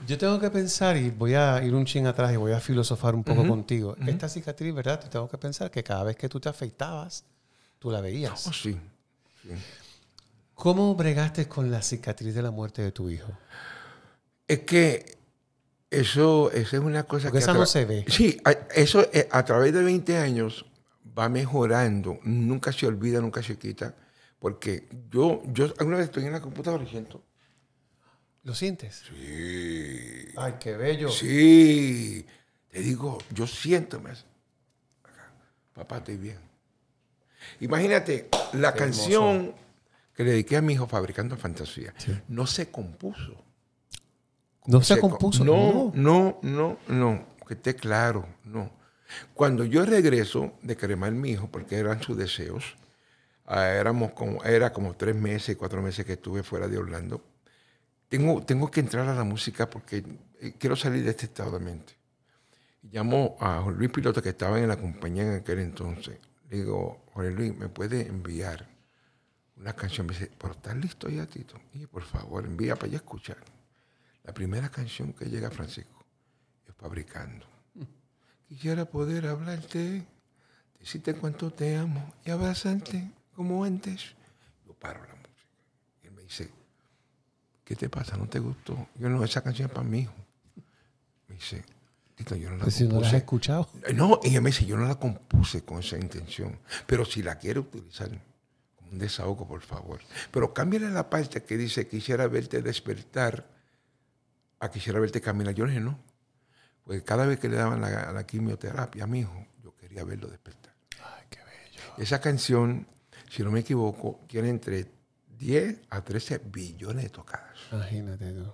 Yo tengo que pensar, y voy a ir un ching atrás y voy a filosofar un poco contigo. Esta cicatriz, ¿verdad? Te tengo que pensar que cada vez que tú te afeitabas, tú la veías. Oh, sí. ¿Cómo bregaste con la cicatriz de la muerte de tu hijo? Es que eso, es una cosa que. esa no se ve. Sí, eso eh, a través de 20 años va mejorando, nunca se olvida, nunca se quita, porque yo, yo alguna vez estoy en la computadora y siento... ¿Lo sientes? Sí. Ay, qué bello. Sí. Te digo, yo siento más. Papá, estoy bien. Imagínate, la canción que le dediqué a mi hijo Fabricando Fantasía no se compuso. No se, compuso. no, no, no, no, que esté claro, no. Cuando yo regreso de cremar mi hijo, porque eran sus deseos, ah, éramos como, era como tres meses, cuatro meses que estuve fuera de Orlando, tengo, tengo que entrar a la música porque eh, quiero salir de este estado de mente. Llamo a Juan Luis Piloto, que estaba en la compañía en aquel entonces. Le digo, Jorge Luis, ¿me puede enviar una canción? Me dice, ¿pero estás listo ya, Tito? Y por favor, envía para allá escuchar. La primera canción que llega Francisco es Fabricando. Quisiera poder hablarte, decirte cuánto te amo y abrazarte como antes. Yo paro la música. Y él me dice, ¿qué te pasa? ¿No te gustó? Yo no, esa canción es para mi Hijo. Me dice, yo no la compuse. no la has escuchado? Eh, no, ella me dice, yo no la compuse con esa intención. Pero si la quiere utilizar como un desahogo, por favor. Pero cámbiale la parte que dice, quisiera verte despertar a ah, quisiera verte caminar. Yo le dije, no. Pues cada vez que le daban la, la quimioterapia a mi hijo, yo quería verlo despertar. Ay, qué bello. Esa canción, si no me equivoco, tiene entre 10 a 13 billones de tocadas. Imagínate tú.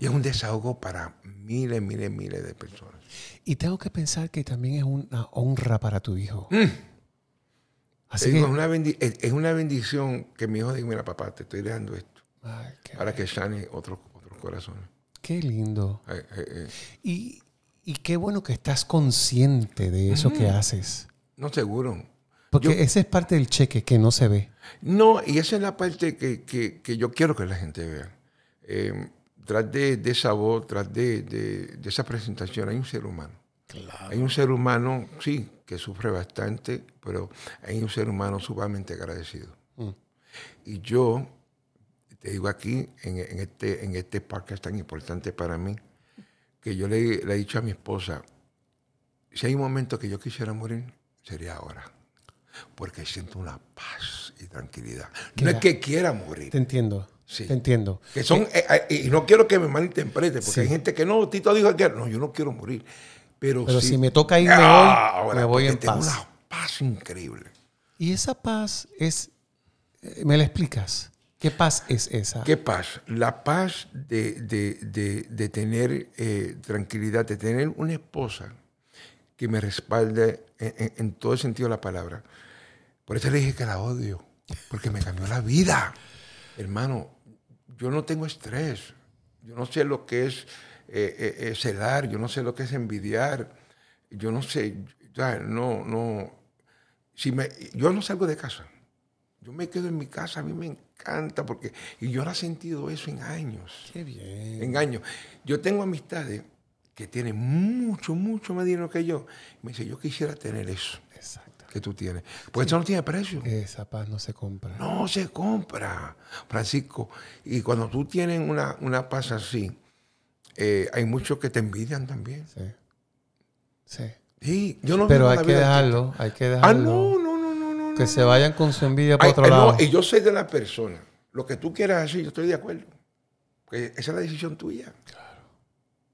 Y es un desahogo para miles, miles, miles de personas. Y tengo que pensar que también es una honra para tu hijo. Mm. es, una bendición que mi hijo diga, mira papá, te estoy dejando esto. para que sane otros corazones. Qué lindo. Eh, eh, eh. y, qué bueno que estás consciente de eso que haces. No, seguro. Porque esa es parte del cheque que no se ve. No, y esa es la parte que, yo quiero que la gente vea. Em, tras de, esa voz, tras de, esa presentación, hay un ser humano. Claro. Hay un ser humano, sí, que sufre bastante, pero hay un ser humano sumamente agradecido. Mm. Y yo te digo aquí, en, este, en este podcast tan importante para mí, que yo le, he dicho a mi esposa, si hay un momento que yo quisiera morir, sería ahora. Porque siento una paz y tranquilidad. no es que quiera morir. Te entiendo. Sí. Te entiendo. Que son, eh, eh, eh, y no quiero que me malinterprete, porque hay gente que no, Tito dijo que no, yo no quiero morir. Pero, si, me toca irme ah, hoy, ahora, me voy en tengo una paz increíble. Y esa paz es, me la explicas. ¿Qué paz es esa? ¿Qué paz? La paz de, tener eh, tranquilidad, de tener una esposa que me respalde en, todo el sentido de la palabra. Por eso le dije que la odio, porque me cambió la vida. Hermano, yo no tengo estrés, yo no sé lo que es eh, eh, celar, yo no sé lo que es envidiar, yo no sé, no, no. Si me, yo no salgo de casa. Yo me quedo en mi casa, a mí me encanta porque y yo no he sentido eso en años. Qué bien. En años. Yo tengo amistades que tienen mucho, mucho más dinero que yo. Me dice, yo quisiera tener eso. Exacto. Que tú tienes. Pues eso no tiene precio. Esa paz no se compra. No se compra, Francisco. Y cuando tú tienes una, paz así, eh, hay muchos que te envidian también. Sí. Sí. sí yo no Pero hay que, ah, dejarlo, hay que dejarlo, hay que dejarlo. Ah, no, que se vayan con su envidia para otro otro eh, no, y yo soy de la persona. Lo que tú quieras hacer, yo estoy de acuerdo. esa es la decisión tuya.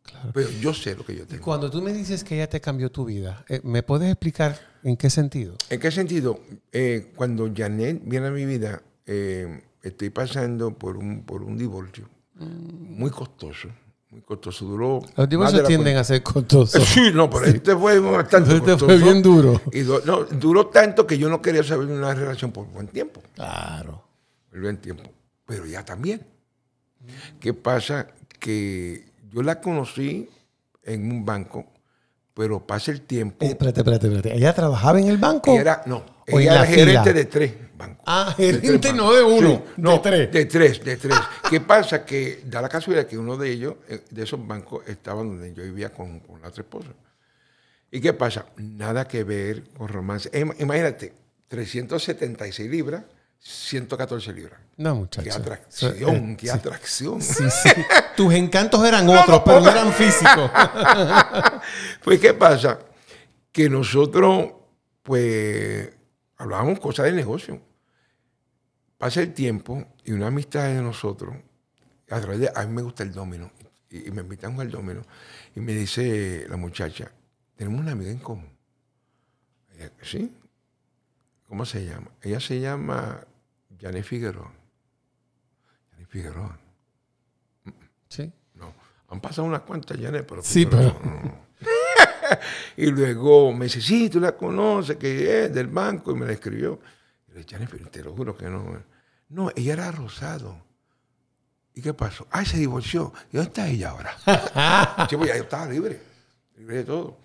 Claro, Pero yo sé lo que yo tengo. Y cuando tú me dices que ella te cambió tu vida, eh, ¿me puedes explicar en qué sentido? ¿En qué sentido? Eh, cuando Janet viene a mi vida, estoy pasando por un, por un divorcio mm. muy costoso muy costoso. Duró. Los divorcios tienden a ser costosos. Sí, no, pero este fue bastante este fue bien duro. Y no, duró tanto que yo no quería saber una relación por buen tiempo. Claro. Por buen tiempo. Pero ya también. ¿Qué pasa? Que yo la conocí en un banco pero pasa el tiempo. Eh, espérate, espérate, espérate. ¿Ella trabajaba en el banco? Era, no, ella era gerente de tres bancos. Ah, gerente no de uno, de tres. De tres, de tres. ¿Qué pasa? Que da la casualidad que uno de ellos, eh, de esos bancos, estaba donde yo vivía con, con la otra esposa. ¿Y qué pasa? Nada que ver con romance. Imagínate, 376 libras 114 libras. No, muchachos. Qué atracción, qué atracción. Sí, eh, Tus encantos eran otros, pero no eran físicos. pues, ¿qué pasa? Que nosotros, pues, hablábamos cosas de negocio. Pasa el tiempo y una amistad de nosotros, a través de, a mí me gusta el domino, y, me invitan al domino, y me dice la muchacha, tenemos una amiga en común. sí, ¿Cómo se llama? Ella se llama Janet Figueroa. Janet Figueroa. Sí. No. Han pasado unas cuantas Janet, pero. Sí, pero. y luego me dice, sí, tú la conoces, que es del banco, y me la escribió. Y le dije, te lo juro que no. Eh". No, ella era rosado. ¿Y qué pasó? ah, se divorció. ¿Y dónde está ella ahora? sí, pues, ya yo estaba libre, libre de todo.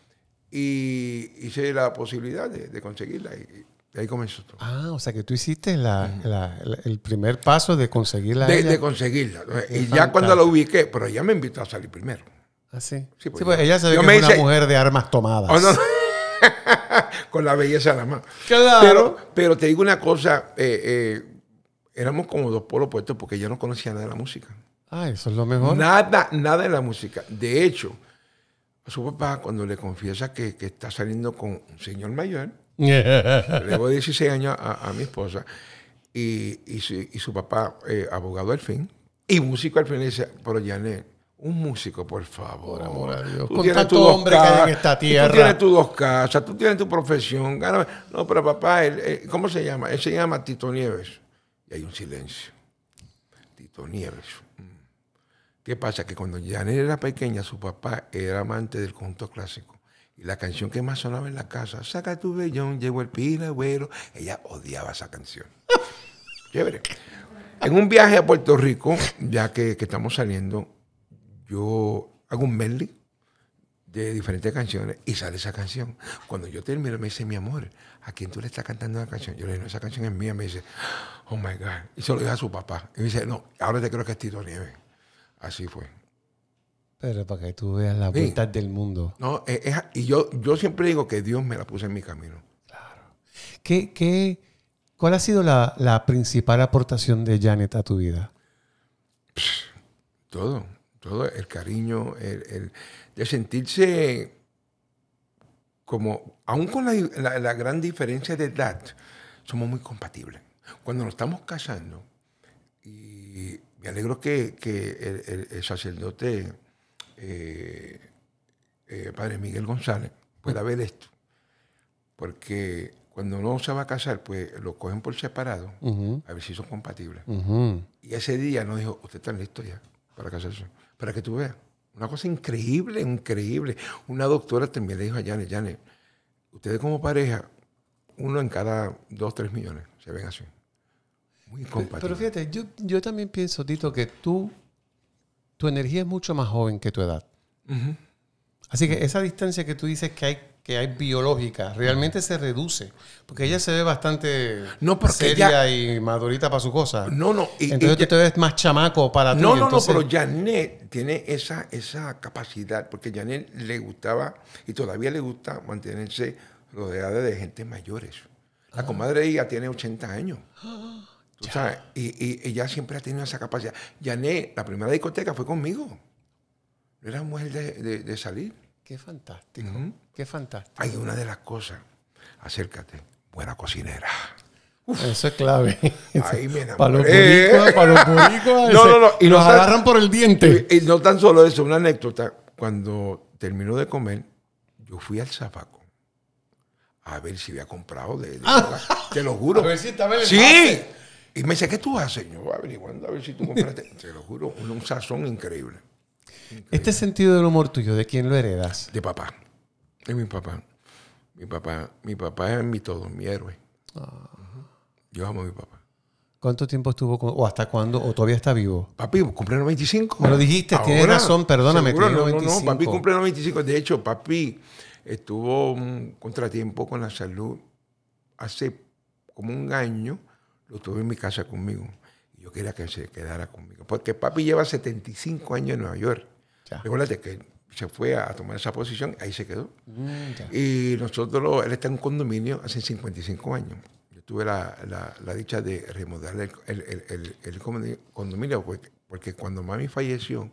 Y hice la posibilidad de, de conseguirla. Y, ahí comenzó todo. Ah, o sea que tú hiciste el primer paso de conseguirla. De, conseguirla. y ya cuando la ubiqué, pero ella me invitó a salir primero. Ah, sí. sí, pues, pues ella se que una mujer de armas tomadas. Oh, con la belleza de la mano. Claro. Pero, te digo una cosa, eh, eh, éramos como dos polos opuestos porque ella no conocía nada de la música. Ah, eso es lo mejor. Nada, nada de la música. De hecho, su papá, cuando le confiesa que está saliendo con un señor mayor, Llevo 16 años a, mi esposa y, su, papá, eh, abogado al fin, y músico al fin, dice, pero Janet, un músico, por favor, oh, amor Tú tienes tu hombre que en esta tierra. Tú tienes tus dos casas, tú tienes tu profesión. No, pero papá, eh, ¿cómo se llama? Él se llama Tito Nieves. Y hay un silencio. Tito Nieves. Mm. ¿Qué pasa? Que cuando Janet era pequeña, su papá era amante del conjunto clásico. Y la canción que más sonaba en la casa, Saca tu vellón, llegó el vuelo, Ella odiaba esa canción. Chévere. En un viaje a Puerto Rico, ya que, estamos saliendo, yo hago un medley de diferentes canciones y sale esa canción. Cuando yo termino, me dice, mi amor, ¿a quién tú le estás cantando la canción? Yo le digo, esa canción es mía. Me dice, oh my God. Y se lo dijo a su papá. Y me dice, no, ahora te creo que es Tito Así fue para que tú veas la sí. del mundo. No, eh, y yo, yo siempre digo que Dios me la puso en mi camino. Claro. cuál ha sido la, principal aportación de Janet a tu vida? todo, todo. El cariño, el, de sentirse como, aún con la, gran diferencia de edad, somos muy compatibles. Cuando nos estamos casando, y me alegro que, el sacerdote eh, eh, padre Miguel González, pueda ver esto. Porque cuando uno se va a casar, pues lo cogen por separado, a ver si son compatibles. Y ese día nos dijo, usted está listo ya para casarse, para que tú veas. Una cosa increíble, increíble. Una doctora también le dijo a Yane Janet, ustedes como pareja, uno en cada dos, tres millones, se ven así. Muy Pero fíjate, yo, yo también pienso, Tito, que tú tu energía es mucho más joven que tu edad. Así que esa distancia que tú dices que hay que hay biológica realmente se reduce. Porque ella se ve bastante no seria y madurita para su cosa. No, no. Y, entonces tú te ves más chamaco para ti. No, no, no, pero Janet tiene esa, esa capacidad. Porque Janet le gustaba y todavía le gusta mantenerse rodeada de gente mayores. La ah. comadre ella tiene 80 años. Y, ella siempre ha tenido esa capacidad. Yané, la primera discoteca fue conmigo. Era mujer de, salir. Qué fantástico. Qué fantástico. Hay una de las cosas. Acércate. Buena cocinera. Eso es clave. me Para los para los no, no, no. Y los agarran por el diente. Y, no tan solo eso, una anécdota. Cuando terminó de comer, yo fui al zapaco a ver si había comprado de, de ah. Te lo juro. A ver si estaba el Sí. Y me dice, ¿qué tú haces? Yo, averiguando a ver si tú compraste. Te lo juro, un, sazón increíble. Este sentido del humor tuyo, ¿de quién lo heredas? De papá. De mi papá. Mi papá, mi papá es mi todo, mi héroe. Ah. Yo amo a mi papá. ¿Cuánto tiempo estuvo o hasta cuándo o todavía está vivo? Papi, cumple 95. Me lo dijiste, tiene razón, perdóname. no, 95. no, no, papi cumple 95. De hecho, papi estuvo un contratiempo con la salud hace como un año lo tuve en mi casa conmigo. y Yo quería que se quedara conmigo. Porque papi lleva 75 años en Nueva York. Recuerda que se fue a, tomar esa posición, ahí se quedó. Mm, y nosotros, él está en un condominio hace 55 años. Yo tuve la, dicha de remodelar el, condominio porque, cuando mami falleció,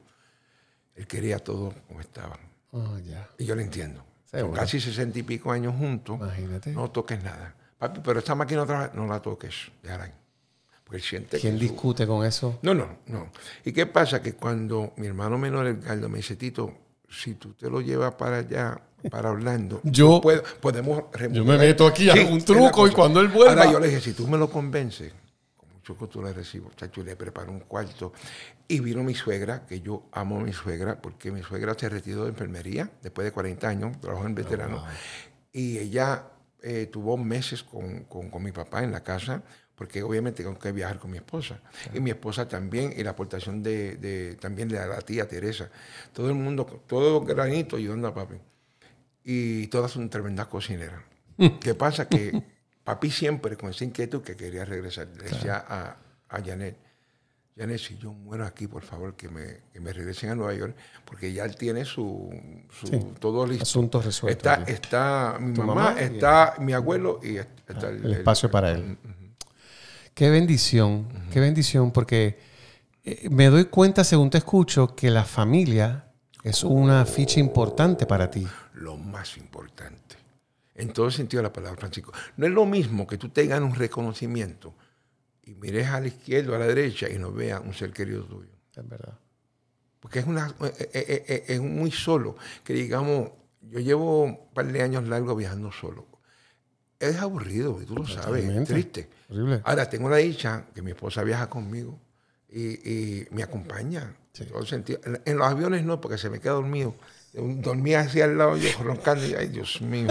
él quería todo como estaba. Ah, y yo lo entiendo. Casi 60 y pico años juntos, no toques nada pero esta máquina otra no la toques, ya. Porque siente ¿Quién discute con eso? No, no, no. ¿Y qué pasa? Que cuando mi hermano menor, el me dice, Tito, si tú te lo llevas para allá, para Orlando. Yo podemos Yo me meto aquí, hago truco y cuando él vuelve, Ahora yo le dije, si tú me lo convences, con mucho gusto le recibo, chacho, le preparo un cuarto. Y vino mi suegra, que yo amo a mi suegra, porque mi suegra se retiró de enfermería después de 40 años, trabajó en ah, veterano. Y ella eh, tuvo meses con, mi papá en la casa, porque obviamente tengo que viajar con mi esposa. Y mi esposa también, y la aportación de, también de la tía Teresa. Todo el mundo, todo granito ayudando a papi. Y todas son tremendas cocineras. Mm. ¿Qué pasa? Que papi siempre con esa inquietud que quería regresar, decía a Janet Janet, si yo muero aquí, por favor, que me, regresen a Nueva York, porque ya él tiene su, todo listo. Asuntos resueltos. Está, mi mamá, está mi abuelo y está ah, el, espacio para él. Qué bendición, qué bendición, porque eh, me doy cuenta, según te escucho, que la familia es una ficha importante para ti. Lo más importante. En todo sentido de la palabra, Francisco. No es lo mismo que tú tengas un reconocimiento y mires a la izquierda o a la derecha y no veas un ser querido tuyo. Es verdad. Porque es, una, eh, eh, eh, es, muy solo. Que digamos, yo llevo un par de años largo viajando solo. Es aburrido, tú lo sabes, es triste. Ahora, tengo la dicha que mi esposa viaja conmigo y, me acompaña. en los aviones no, porque se me queda dormido. Dormía así al lado yo roncando y, ay Dios mío,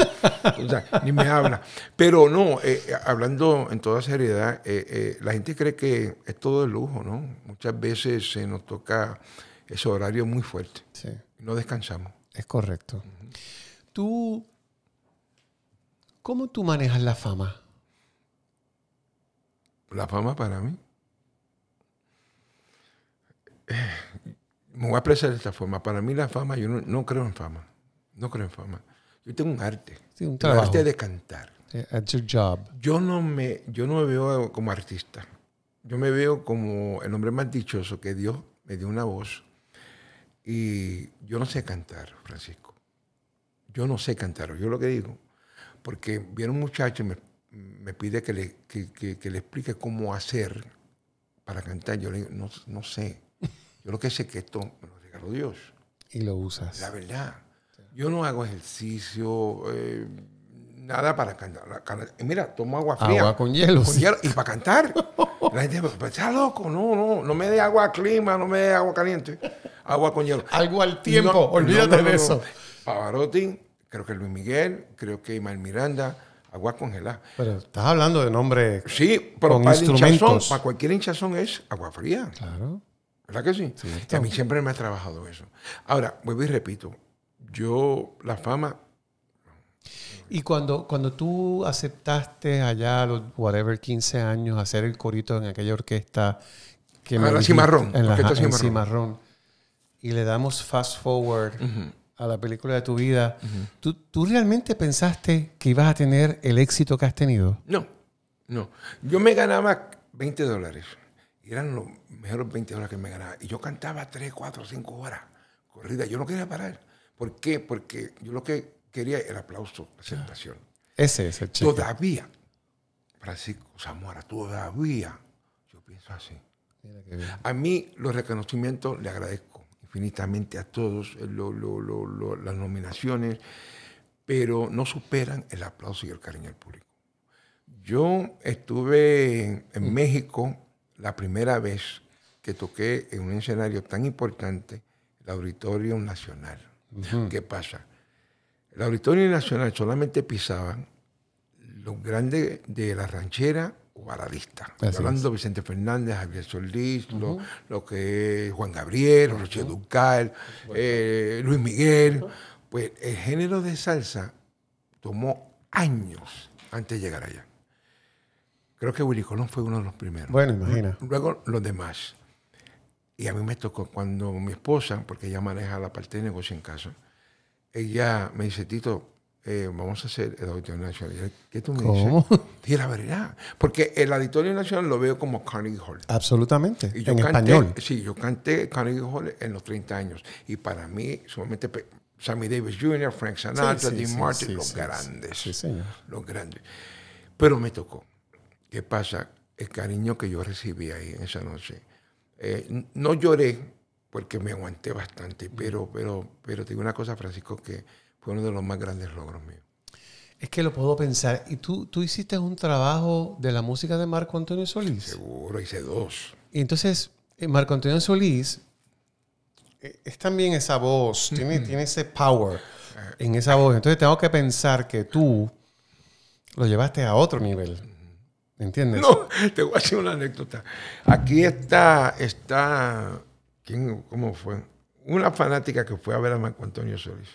ni me habla. Pero no, eh, eh, hablando en toda seriedad, eh, la gente cree que es todo de lujo, ¿no? Muchas veces se nos toca ese horario muy fuerte. No descansamos. Es correcto. Tú, ¿cómo tú manejas la fama? La fama para mí me voy a expresar de esta forma. Para mí la fama, yo no, creo en fama. No creo en fama. Yo tengo un arte. un arte de cantar. Yo no, me, yo no veo como artista. Yo me veo como el hombre más dichoso que Dios me dio una voz. Y yo no sé cantar, Francisco. Yo no sé cantar, yo lo que digo. Porque viene un muchacho y me, pide que le, le explique cómo hacer para cantar. Yo le digo, no sé. Yo lo que sé que esto me lo regaló Dios. Y lo usas. La verdad. Yo no hago ejercicio, eh, nada para cantar. Mira, tomo agua fría. Agua con hielo. y para cantar. La gente me pues, está loco. No, no, no me dé agua clima, no me dé agua caliente. Agua con hielo. Algo al tiempo, olvídate de eso. Pavarotti, creo que Luis Miguel, creo que Imael Miranda agua congelada. Pero estás hablando de nombre. Sí, pero para, para cualquier hinchazón es agua fría. Claro. ¿Verdad que sí? a mí siempre me ha trabajado eso. Ahora, vuelvo y repito, yo la fama... Y cuando, cuando tú aceptaste allá los, whatever, 15 años, hacer el corito en aquella orquesta que... Ah, la Cimarrón. En la orquesta en Y le damos fast forward a la película de tu vida. ¿Tú, ¿Tú realmente pensaste que ibas a tener el éxito que has tenido? No, no. Yo me ganaba 20 dólares eran los mejores 20 horas que me ganaba. Y yo cantaba 3, 4, 5 horas corrida. Yo no quería parar. ¿Por qué? Porque yo lo que quería era aplauso, presentación. Ah, ese es el chico. Todavía, Francisco Zamora, todavía yo pienso así. A mí los reconocimientos le agradezco infinitamente a todos, eh, las nominaciones, pero no superan el aplauso y el cariño del público. Yo estuve en mm. México la primera vez que toqué en un escenario tan importante, el Auditorio Nacional. ¿Qué pasa? El Auditorio Nacional solamente pisaban los grandes de la ranchera o baladista. Hablando Vicente Fernández, Javier Solís, lo, que es Juan Gabriel, Rochelle Ducal, eh, Luis Miguel. Pues el género de salsa tomó años antes de llegar allá. Creo que Willy Colón fue uno de los primeros. Bueno, imagina. Luego los demás. Y a mí me tocó cuando mi esposa, porque ella maneja la parte de negocio en casa, ella me dice, Tito, eh, vamos a hacer el Auditorio Nacional. ¿Qué tú me dices? Y la verdad, porque el Auditorio Nacional lo veo como Carnegie Hall. Absolutamente, yo en español. Sí, yo canté Carnegie Hall en los 30 años. Y para mí, sumamente... Sammy Davis Jr., Frank Sinatra, Dean Martin, los grandes. Los grandes. Pero me tocó. ¿Qué pasa? El cariño que yo recibí ahí en esa noche. Eh, no lloré porque me aguanté bastante, pero, pero, pero te digo una cosa, Francisco, que fue uno de los más grandes logros míos. Es que lo puedo pensar. ¿Y tú, tú hiciste un trabajo de la música de Marco Antonio Solís? Seguro, hice dos. Y entonces, eh, Marco Antonio Solís eh, es también esa voz, tiene, tiene ese power ah. en esa voz. Entonces tengo que pensar que tú lo llevaste a otro nivel entiendes? No, te voy a hacer una anécdota. Aquí está, está, ¿quién, ¿cómo fue? Una fanática que fue a ver a Marco Antonio Solís.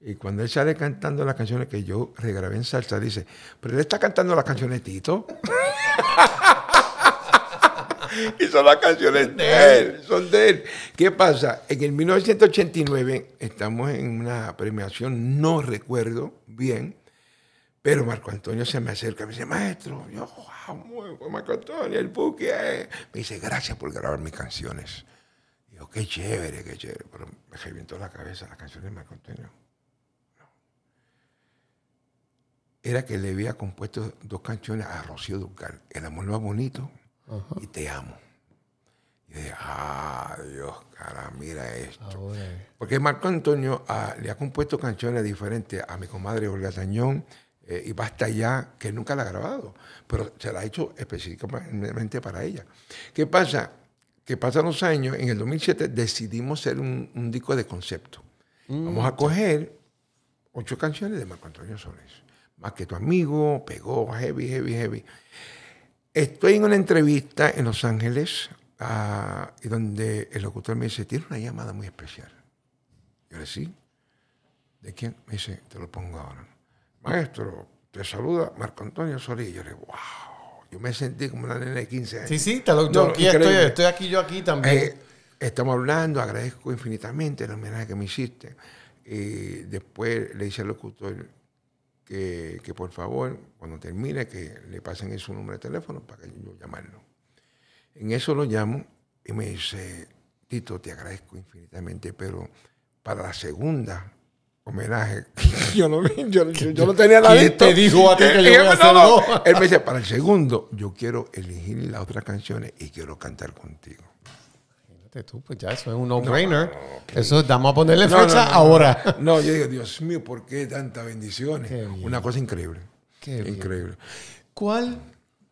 Y cuando él sale cantando las canciones que yo regrabé en salsa, dice, pero él está cantando las canciones Tito. y son las canciones de él, son de él. ¿Qué pasa? En el 1989 estamos en una premiación, no recuerdo bien, pero Marco Antonio se me acerca y me dice, maestro, yo amo a Marco Antonio, el buque. Eh". Me dice, gracias por grabar mis canciones. Y yo, qué chévere, qué chévere. Pero me reventó la cabeza las canciones de Marco Antonio. Era que le había compuesto dos canciones a Rocío Ducal, El amor más bonito y Te amo. Y dije, ah, Dios, cara, mira esto. Porque Marco Antonio ah, le ha compuesto canciones diferentes a mi comadre Olga Tañón, eh, y basta ya, que nunca la ha grabado, pero se la ha hecho específicamente para ella. ¿Qué pasa? Que pasan los años, en el 2007 decidimos hacer un, disco de concepto. Mm, Vamos a coger ocho canciones de Marco Antonio Soles. Más que tu amigo, pegó, heavy, heavy, heavy. Estoy en una entrevista en Los Ángeles ah, y donde el locutor me dice, tiene una llamada muy especial. Yo le sí. ¿De quién? Me dice, te lo pongo ahora maestro, te saluda Marco Antonio Y Yo le digo, wow, yo me sentí como una nena de 15 años. Sí, sí, te yo estoy, aquí, yo aquí también. Eh, estamos hablando, agradezco infinitamente el homenaje que me hiciste. Y después le dice al locutor que, por favor, cuando termine, que le pasen su número de teléfono para que yo llamarlo. En eso lo llamo y me dice, Tito, te agradezco infinitamente, pero para la segunda homenaje. yo, no tenía la lista. Él me dice, para el segundo, yo quiero elegir las otras canciones y quiero cantar contigo. Imagínate tú, pues ya eso es un no-brainer. Eso, damos a ponerle fuerza ahora. No, yo digo, Dios mío, ¿por qué tantas bendiciones? Una cosa increíble. increíble. ¿Cuál,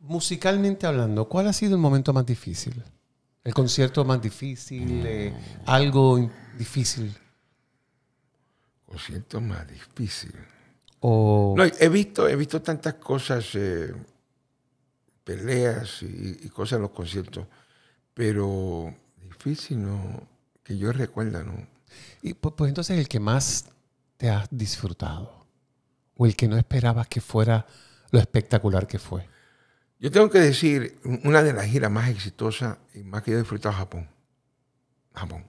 musicalmente hablando, cuál ha sido el momento más difícil? ¿El concierto más difícil? Mm. Eh, ¿Algo difícil? lo siento más difícil. O... No, he visto, he visto tantas cosas, eh, peleas y, cosas en los conciertos, pero difícil no, que yo recuerda, ¿no? Y pues, entonces el que más te has disfrutado, o el que no esperabas que fuera lo espectacular que fue. Yo tengo que decir, una de las giras más exitosas y más que yo he disfrutado Japón. Japón.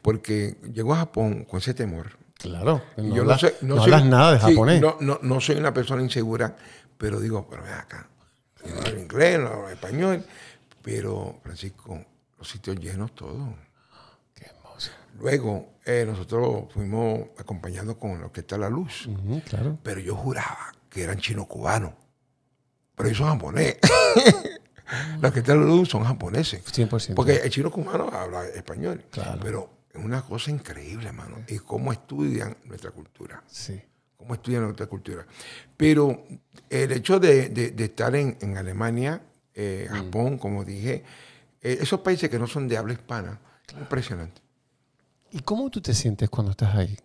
Porque llegó a Japón con ese temor Claro. No nada de japonés. no, soy una persona insegura, pero digo, pero ven acá. Yo no hablo inglés, no hablo español, pero Francisco, los sitios llenos todos. Qué hermoso. Luego, eh, nosotros fuimos acompañando con están a La Luz. claro. Pero yo juraba que eran chino-cubanos. Pero ellos son japoneses. están a La Luz son japoneses. Porque el chino-cubano habla español. Claro. Pero es una cosa increíble, hermano, Y cómo estudian nuestra cultura. Sí. Cómo estudian nuestra cultura. Pero el hecho de, estar en, Alemania, eh, mm. Japón, como dije, eh, esos países que no son de habla hispana, impresionante. ¿Y cómo tú te sientes cuando estás ahí?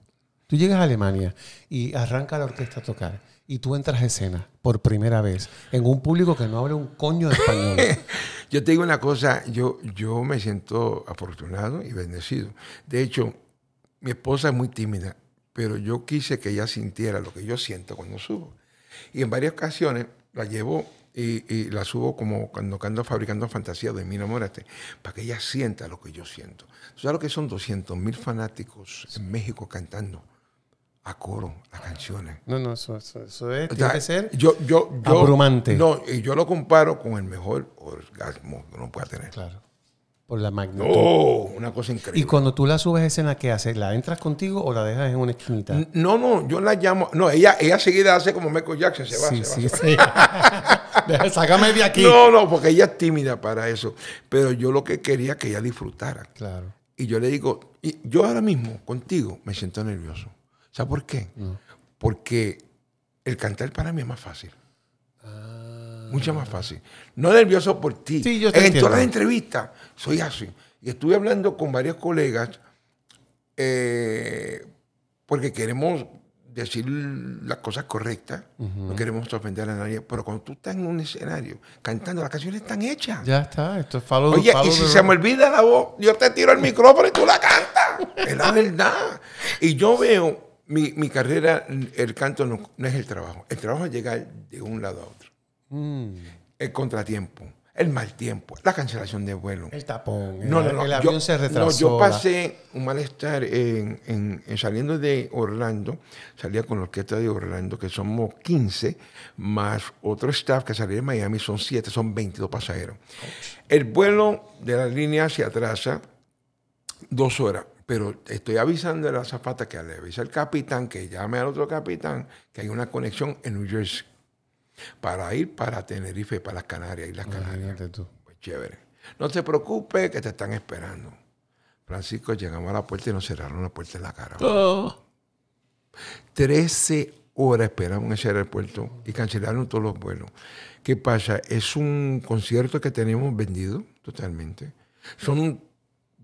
Tú llegas a Alemania y arranca la orquesta a tocar y tú entras a escena por primera vez en un público que no habla un coño de español. yo te digo una cosa, yo, yo me siento afortunado y bendecido. De hecho, mi esposa es muy tímida, pero yo quise que ella sintiera lo que yo siento cuando subo. Y en varias ocasiones la llevo y, la subo como cuando ando fabricando fantasía de mi enamorarte, para que ella sienta lo que yo siento. ¿Sabes lo que son 200 mil fanáticos en México cantando? a coro las canciones. No, no, eso, eso, es, ser yo, yo, yo, abrumante. No, y yo lo comparo con el mejor orgasmo que uno pueda tener. Claro. Por la magnitud. Oh, una cosa increíble. ¿Y cuando tú la subes a escena, qué haces? ¿La entras contigo o la dejas en una esquinita? No, no, yo la llamo. No, ella, ella seguida hace como Michael Jackson, se va. Sí, sí, sí. Sácame de aquí. No, no, porque ella es tímida para eso. Pero yo lo que quería que ella disfrutara. Claro. Y yo le digo, yo ahora mismo contigo me siento nervioso. ¿Sabes por qué? Porque el cantar para mí es más fácil. Ah. Mucho más fácil. No nervioso por ti. en todas las entrevistas soy así. Y estuve hablando con varios colegas eh, porque queremos decir las cosas correctas, no queremos ofender a nadie, pero cuando tú estás en un escenario cantando, las canciones están hechas. Ya está, esto es Oye, y si se me olvida la voz, yo te tiro el micrófono y tú la cantas. es la verdad. Y yo veo mi, carrera, el canto no, es el trabajo. El trabajo es llegar de un lado a otro. Mm. El contratiempo, el mal tiempo, la cancelación de vuelo. El tapón. el, avión se retrasó. yo pasé un malestar en, saliendo de Orlando. Salía con la orquesta de Orlando, que somos 15, más otro staff que salía de Miami, son 7, son 22 pasajeros. El vuelo de la línea se atrasa dos horas pero estoy avisando a la zapata que le avisa al capitán que llame al otro capitán que hay una conexión en New Jersey para ir para Tenerife, para las Canarias, Y las Canarias. Pues chévere. No te preocupes que te están esperando. Francisco, llegamos a la puerta y nos cerraron la puerta en la cara. 13 horas esperamos en ese aeropuerto y cancelaron todos los vuelos. ¿Qué pasa? Es un concierto que tenemos vendido totalmente. Son un...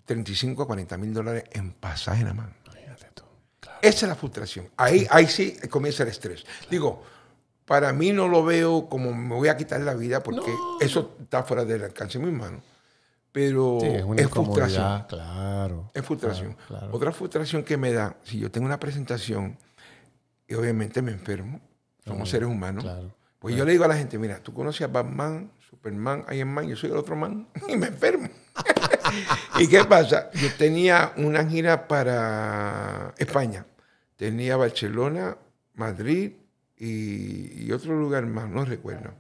35 a 40 mil dólares en pasaje nada más. Claro. Esa es la frustración. Ahí, sí. ahí sí comienza el estrés. Digo, para mí no lo veo como me voy a quitar la vida porque eso está fuera del alcance de mi mano. Pero es, frustración. Claro. Es frustración. Otra frustración que me da, si yo tengo una presentación y obviamente me enfermo, somos seres humanos. Pues yo le digo a la gente, mira, tú conoces a Batman, Superman, Iron Man, yo soy el otro man y me enfermo. ¿Y qué pasa? Yo tenía una gira para España. Tenía Barcelona, Madrid y, otro lugar más, no recuerdo.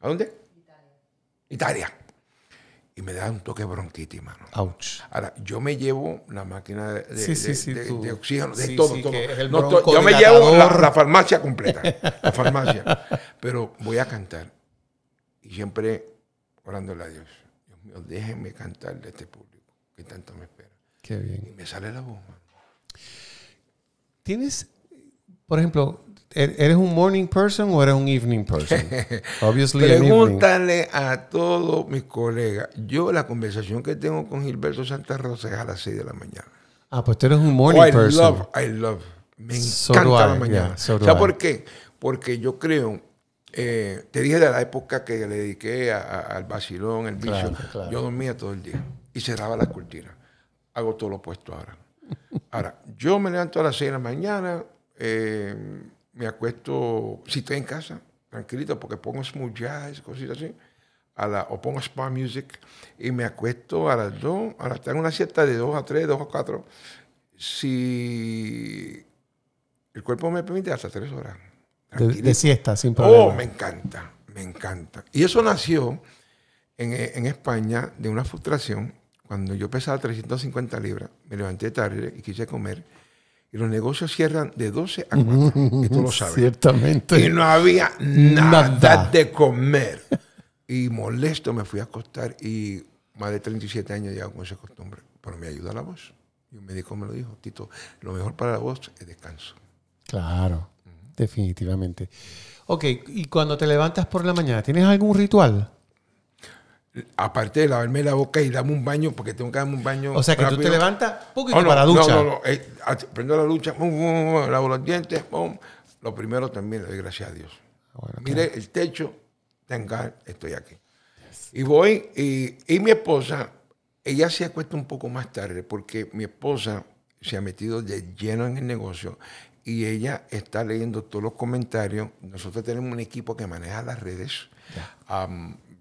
¿A dónde? Italia. Italia. Y me da un toque de mano. Ouch. Ahora, yo me llevo la máquina de, oxígeno, de todo, yo me llevo la, la farmacia completa, la farmacia. Pero voy a cantar y siempre orándole a Dios déjenme cantarle a este público que tanto me espera. Qué bien. Y me sale la voz, ¿Tienes, por ejemplo, er-, ¿Eres un morning person o eres un evening person? Obviously, Pregúntale a todos mis colegas. Yo la conversación que tengo con Gilberto Santa Rosa es a las 6 de la mañana. Ah, pues tú eres un morning oh, person. I love, I love. Me encanta la mañana. ¿Sabes por qué? Porque yo creo eh, te dije de la época que le dediqué al vacilón, el bicho. Yo dormía todo el día y cerraba las cortinas. Hago todo lo opuesto ahora. Ahora, yo me levanto a las 6 de la mañana, eh, me acuesto, si estoy en casa, tranquilito, porque pongo smooth jazz, cositas así, o pongo spa music, y me acuesto a las 2, a las tengo una siesta de 2 a 3, 2 a 4. Si el cuerpo me permite, hasta 3 horas de, siesta, sin problema. Oh, me encanta, me encanta. Y eso nació en, eh, España de una frustración. Cuando yo pesaba 350 libras, me levanté tarde y quise comer y los negocios cierran de 12 a 4. y tú lo sabes. Ciertamente. Y no había nada, de comer. Y molesto me fui a acostar y más de 37 años ya con esa costumbre. Pero me ayuda la voz. Y un médico me lo dijo, Tito, lo mejor para la voz es descanso. Claro. Definitivamente. Ok, y cuando te levantas por la mañana, ¿tienes algún ritual? Aparte de lavarme la boca y darme un baño, porque tengo que darme un baño. O sea que tú te levantas poquito ah, para la ducha. Eh, ah, prendo la ducha, lavo los dientes, lo primero también le doy gracias a Dios. Ah, Mire el techo, tenga, estoy aquí. Y voy, y, y mi esposa, ella se acuesta un poco más tarde, porque mi esposa se ha metido de lleno en el negocio y ella está leyendo todos los comentarios. Nosotros tenemos un equipo que maneja las redes.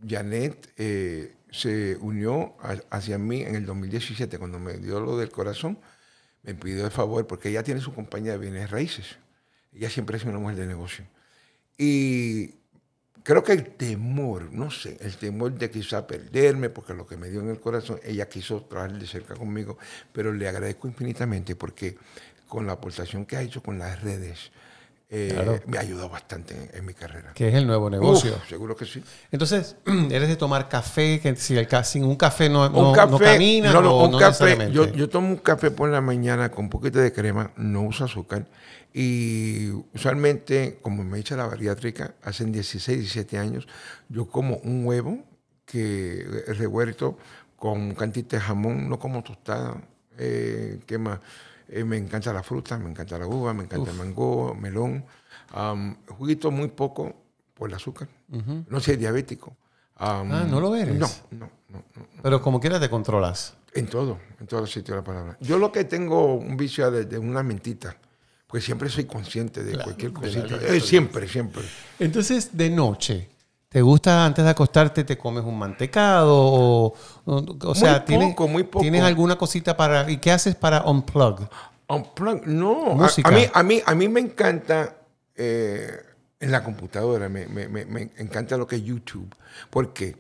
Janet eh, se unió hacia mí en el 2017 cuando me dio lo del corazón. Me pidió el favor porque ella tiene su compañía de bienes raíces. Ella siempre es una mujer de negocio. Y creo que el temor, no sé, el temor de quizá perderme, porque lo que me dio en el corazón, ella quiso trabajar de cerca conmigo, pero le agradezco infinitamente porque con la aportación que ha hecho con las redes. Eh, me ha ayudado bastante en, mi carrera. Que es el nuevo negocio. seguro que sí. Entonces, eres de tomar café, que si el, sin un café no, no, café, no camina. No, no, un Yo, tomo un café por la mañana con un poquito de crema, no uso azúcar. Y usualmente, como me echa la bariátrica, hace 16, 17 años, yo como un huevo que eh, revuelto con un cantito de jamón, no como tostada. Eh, ¿Qué más? Eh, me encanta la fruta, me encanta la uva, me encanta el mango, melón. juguito muy poco por el azúcar. No soy diabético. ah, ¿no lo eres? No, no, no, Pero como quieras te controlas. En todo, en todo sitio sitios de la palabra. Yo lo que tengo un vicio de, una mentita, pues siempre soy consciente de cualquier cosita. Eh, siempre, siempre. Entonces, de noche, ¿Te gusta antes de acostarte te comes un mantecado o, sea, tienes, alguna cosita para y qué haces para unplug? Unplug, no, A, mí a mí a mí me encanta eh, en la computadora, me, me, me, me, encanta lo que es YouTube, porque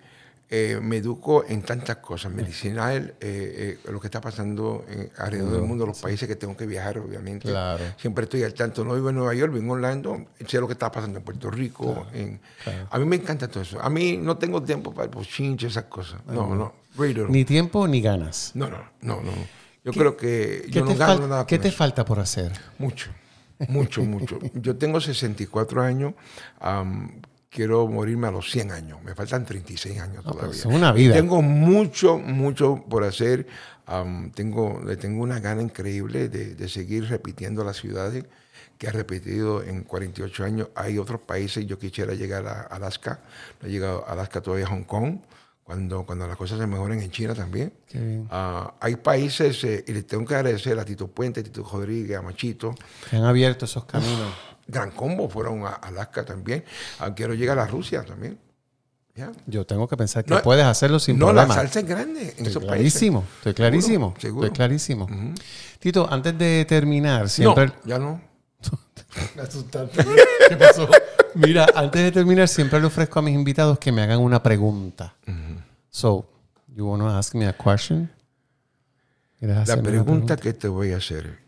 eh, me educo en tantas cosas, medicinal, eh, eh, lo que está pasando alrededor del mundo, los países que tengo que viajar, obviamente. Siempre estoy al tanto, no vivo en Nueva York, vivo en Orlando, sé lo que está pasando en Puerto Rico. A mí me encanta todo eso. A mí no tengo tiempo para el esas cosas. No, no. Ni tiempo ni ganas. No, no, no, no. Yo creo que yo no gano nada. ¿Qué te falta por hacer? Mucho, mucho, mucho. Yo tengo 64 años quiero morirme a los 100 años. Me faltan 36 años todavía. una vida. Tengo mucho, mucho por hacer. tengo, le tengo una gana increíble de, de, seguir repitiendo las ciudades que ha repetido en 48 años. Hay otros países, yo quisiera llegar a Alaska. No he llegado a Alaska todavía, a Hong Kong. Cuando, cuando las cosas se mejoren en China también. Ah, hay países, eh, y les tengo que agradecer a Tito Puente, a Tito Rodríguez, a Machito. Que han abierto esos caminos gran combo, fueron a Alaska también. Ah, quiero llegar a Rusia también. Yo tengo que pensar que puedes hacerlo sin problemas. No, la salsa es grande en esos clarísimo, países. Estoy clarísimo, estoy clarísimo. Tito, antes de terminar, siempre... ya no. Me asustaste. Mira, antes de terminar, siempre le ofrezco a mis invitados que me hagan una pregunta. So, you want to ask me a question? La pregunta, que te voy a hacer.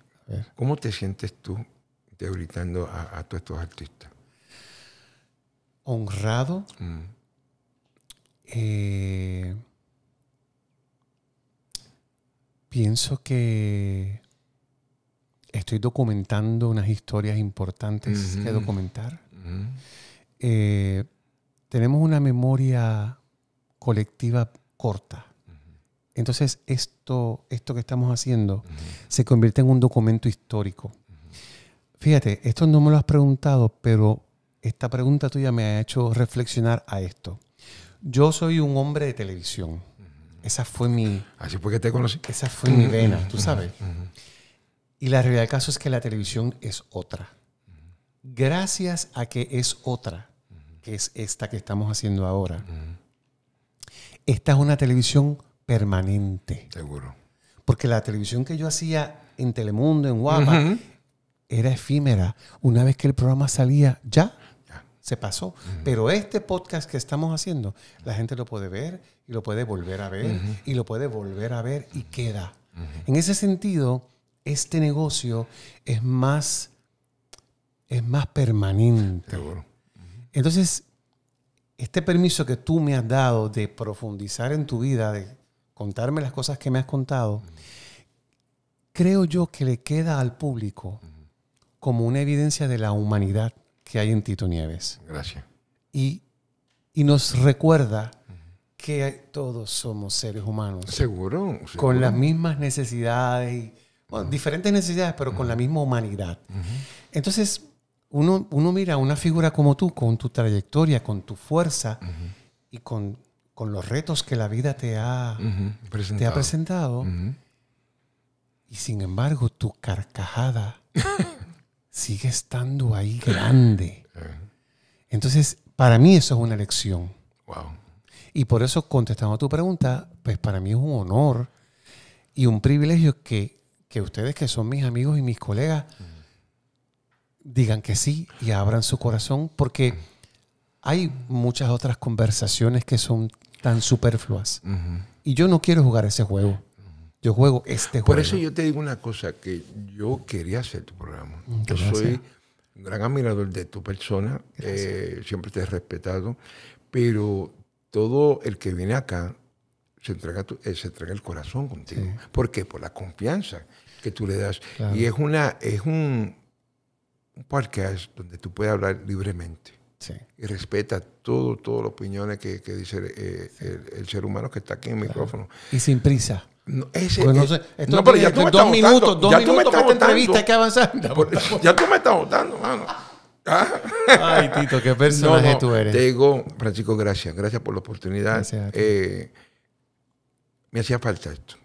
¿Cómo te sientes tú Gritando a, todos estos artistas. Honrado. Mm. Eh, pienso que estoy documentando unas historias importantes que documentar. Eh, tenemos una memoria colectiva corta. Entonces, esto, esto que estamos haciendo se convierte en un documento histórico. Fíjate, esto no me lo has preguntado, pero esta pregunta tuya me ha hecho reflexionar a esto. Yo soy un hombre de televisión. Esa fue mi... Así fue que te conocí. Esa fue mi vena, tú sabes. Y la realidad del caso es que la televisión es otra. Gracias a que es otra, que es esta que estamos haciendo ahora, esta es una televisión permanente. Seguro. Porque la televisión que yo hacía en Telemundo, en Guapa, era efímera. Una vez que el programa salía, ya, se pasó. Pero este podcast que estamos haciendo, la gente lo puede ver y lo puede volver a ver y lo puede volver a ver y queda. En ese sentido, este negocio es más, es más permanente. Entonces, este permiso que tú me has dado de profundizar en tu vida, de contarme las cosas que me has contado, creo yo que le queda al público como una evidencia de la humanidad que hay en Tito Nieves. Gracias. Y, y nos recuerda que todos somos seres humanos. Seguro. Con las mismas necesidades, y, bueno, mm. diferentes necesidades, pero con la mm. misma humanidad. Entonces, uno, uno mira a una figura como tú, con tu trayectoria, con tu fuerza y con, con, los retos que la vida te ha Te ha presentado y sin embargo, tu carcajada sigue estando ahí grande. Entonces, para mí eso es una lección. Y por eso, contestando a tu pregunta, pues para mí es un honor y un privilegio que, ustedes, que son mis amigos y mis colegas, digan que sí y abran su corazón, porque hay muchas otras conversaciones que son tan superfluas. Y yo no quiero jugar ese juego yo juego este juego. Por eso yo te digo una cosa, que yo quería hacer tu programa. Mm, yo soy un gran admirador de tu persona, eh, siempre te he respetado, pero todo el que viene acá se entrega, eh, se entrega el corazón contigo. ¿Por qué? Por la confianza que tú le das. Y es, una, es un, un podcast donde tú puedes hablar libremente. Y respeta todo, todas las opiniones que, dice eh, el, ser humano que está aquí en el micrófono. Y sin prisa. No, ese, Esto pero ya tú me dos estás minutos, dos minutos tú me entrevista, hay que avanzar. ya tú me estás votando, mano. Ah. Ay, Tito, qué personaje tú eres. Te digo, Francisco, gracias. Gracias por la oportunidad. Eh, me hacía falta esto.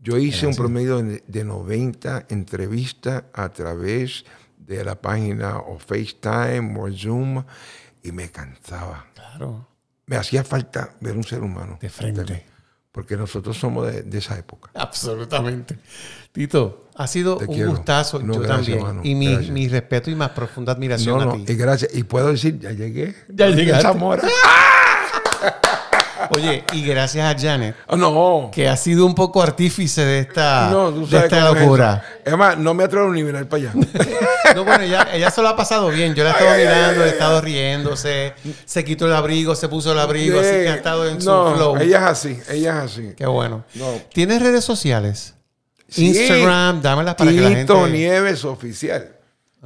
Yo hice un promedio de 90 entrevistas a través de la página o FaceTime o Zoom y me cansaba. Claro. Me hacía falta ver un ser humano. De frente porque nosotros somos de, esa época. Absolutamente. Tito, ha sido un gustazo, yo también. y mi, respeto y más profunda admiración a ti. Y gracias. Y puedo decir, ya llegué. Ya llegué. Zamora. ¡Ah! Oye, y gracias a Janet. Ah, no. Que ha sido un poco artífice de esta, de esta locura. Es más, no me atrevo ni mirar para allá. no, bueno, ella, ella se lo ha pasado bien. Yo la he estado mirando, he estado riéndose. Se quitó el abrigo, se puso el abrigo. Así que ha estado en su flow. Ella es así, ella es así. Qué bueno. ¿Tienes redes sociales? Instagram, dámelas para que la gente... Tito Nieves Oficial.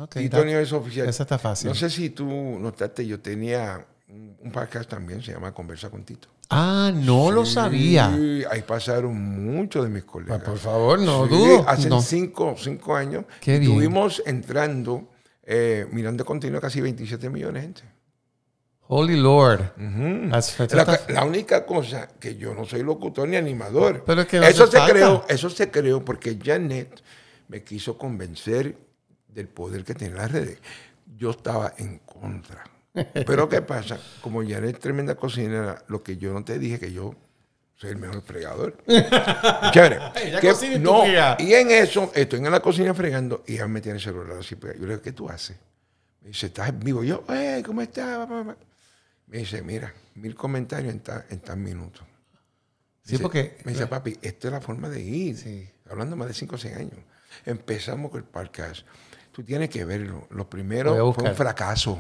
Tito Nieves Oficial. Esa está fácil. No sé si tú notaste, yo tenía un podcast también, se llama Conversa con Tito. Ah, no lo sabía. Ahí pasaron muchos de mis colegas. por favor, no dudo. Hace Cinco, cinco, años estuvimos entrando, eh, mirando continuo, casi 27 millones de gente. Holy Lord. la, única cosa que yo no soy locutor ni animador. Pero eso se, creó, eso se creó porque Janet me quiso convencer del poder que tiene la red. Yo estaba en contra. Pero ¿qué pasa? Como ya eres tremenda cocinera, lo que yo no te dije que yo soy el mejor fregador. Chévere. ya que, no, y en eso, estoy en la cocina fregando y ya me tiene el celular así. Yo le digo, ¿qué tú haces? Me dice, ¿estás vivo? Yo, hey, ¿cómo estás? Me dice, mira, mil comentarios en, tan minutos. Sí, porque... Me dice, papi, esta es la forma de ir. Hablando más de 5 o 6 años. Empezamos con el podcast. Tú tienes que verlo. Lo primero fue un fracaso.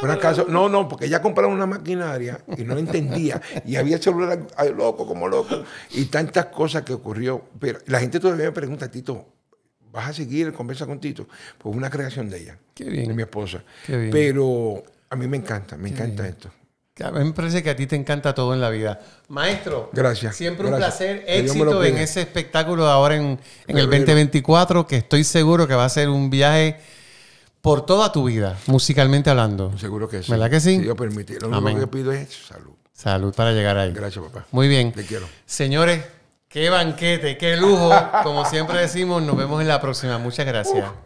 Por ah, acaso, no, no, porque ella compraba una maquinaria y no entendía. Y había celular ay, loco, como loco. Y tantas cosas que ocurrió. Pero la gente todavía me pregunta, Tito, ¿vas a seguir conversa con Tito? Pues una creación de ella. Qué bien. De mi esposa. Pero a mí me encanta, me encanta esto. A mí me parece que a ti te encanta todo en la vida. Maestro, gracias. Siempre un placer, éxito en ese espectáculo ahora en el 2024, que estoy seguro que va a ser un viaje por toda tu vida, musicalmente hablando. Seguro que sí. ¿Verdad que sí? yo Lo único que pido es salud. Salud para llegar ahí. Gracias, papá. Muy bien. Te quiero. Señores, qué banquete, qué lujo. Como siempre decimos, nos vemos en la próxima. Muchas gracias.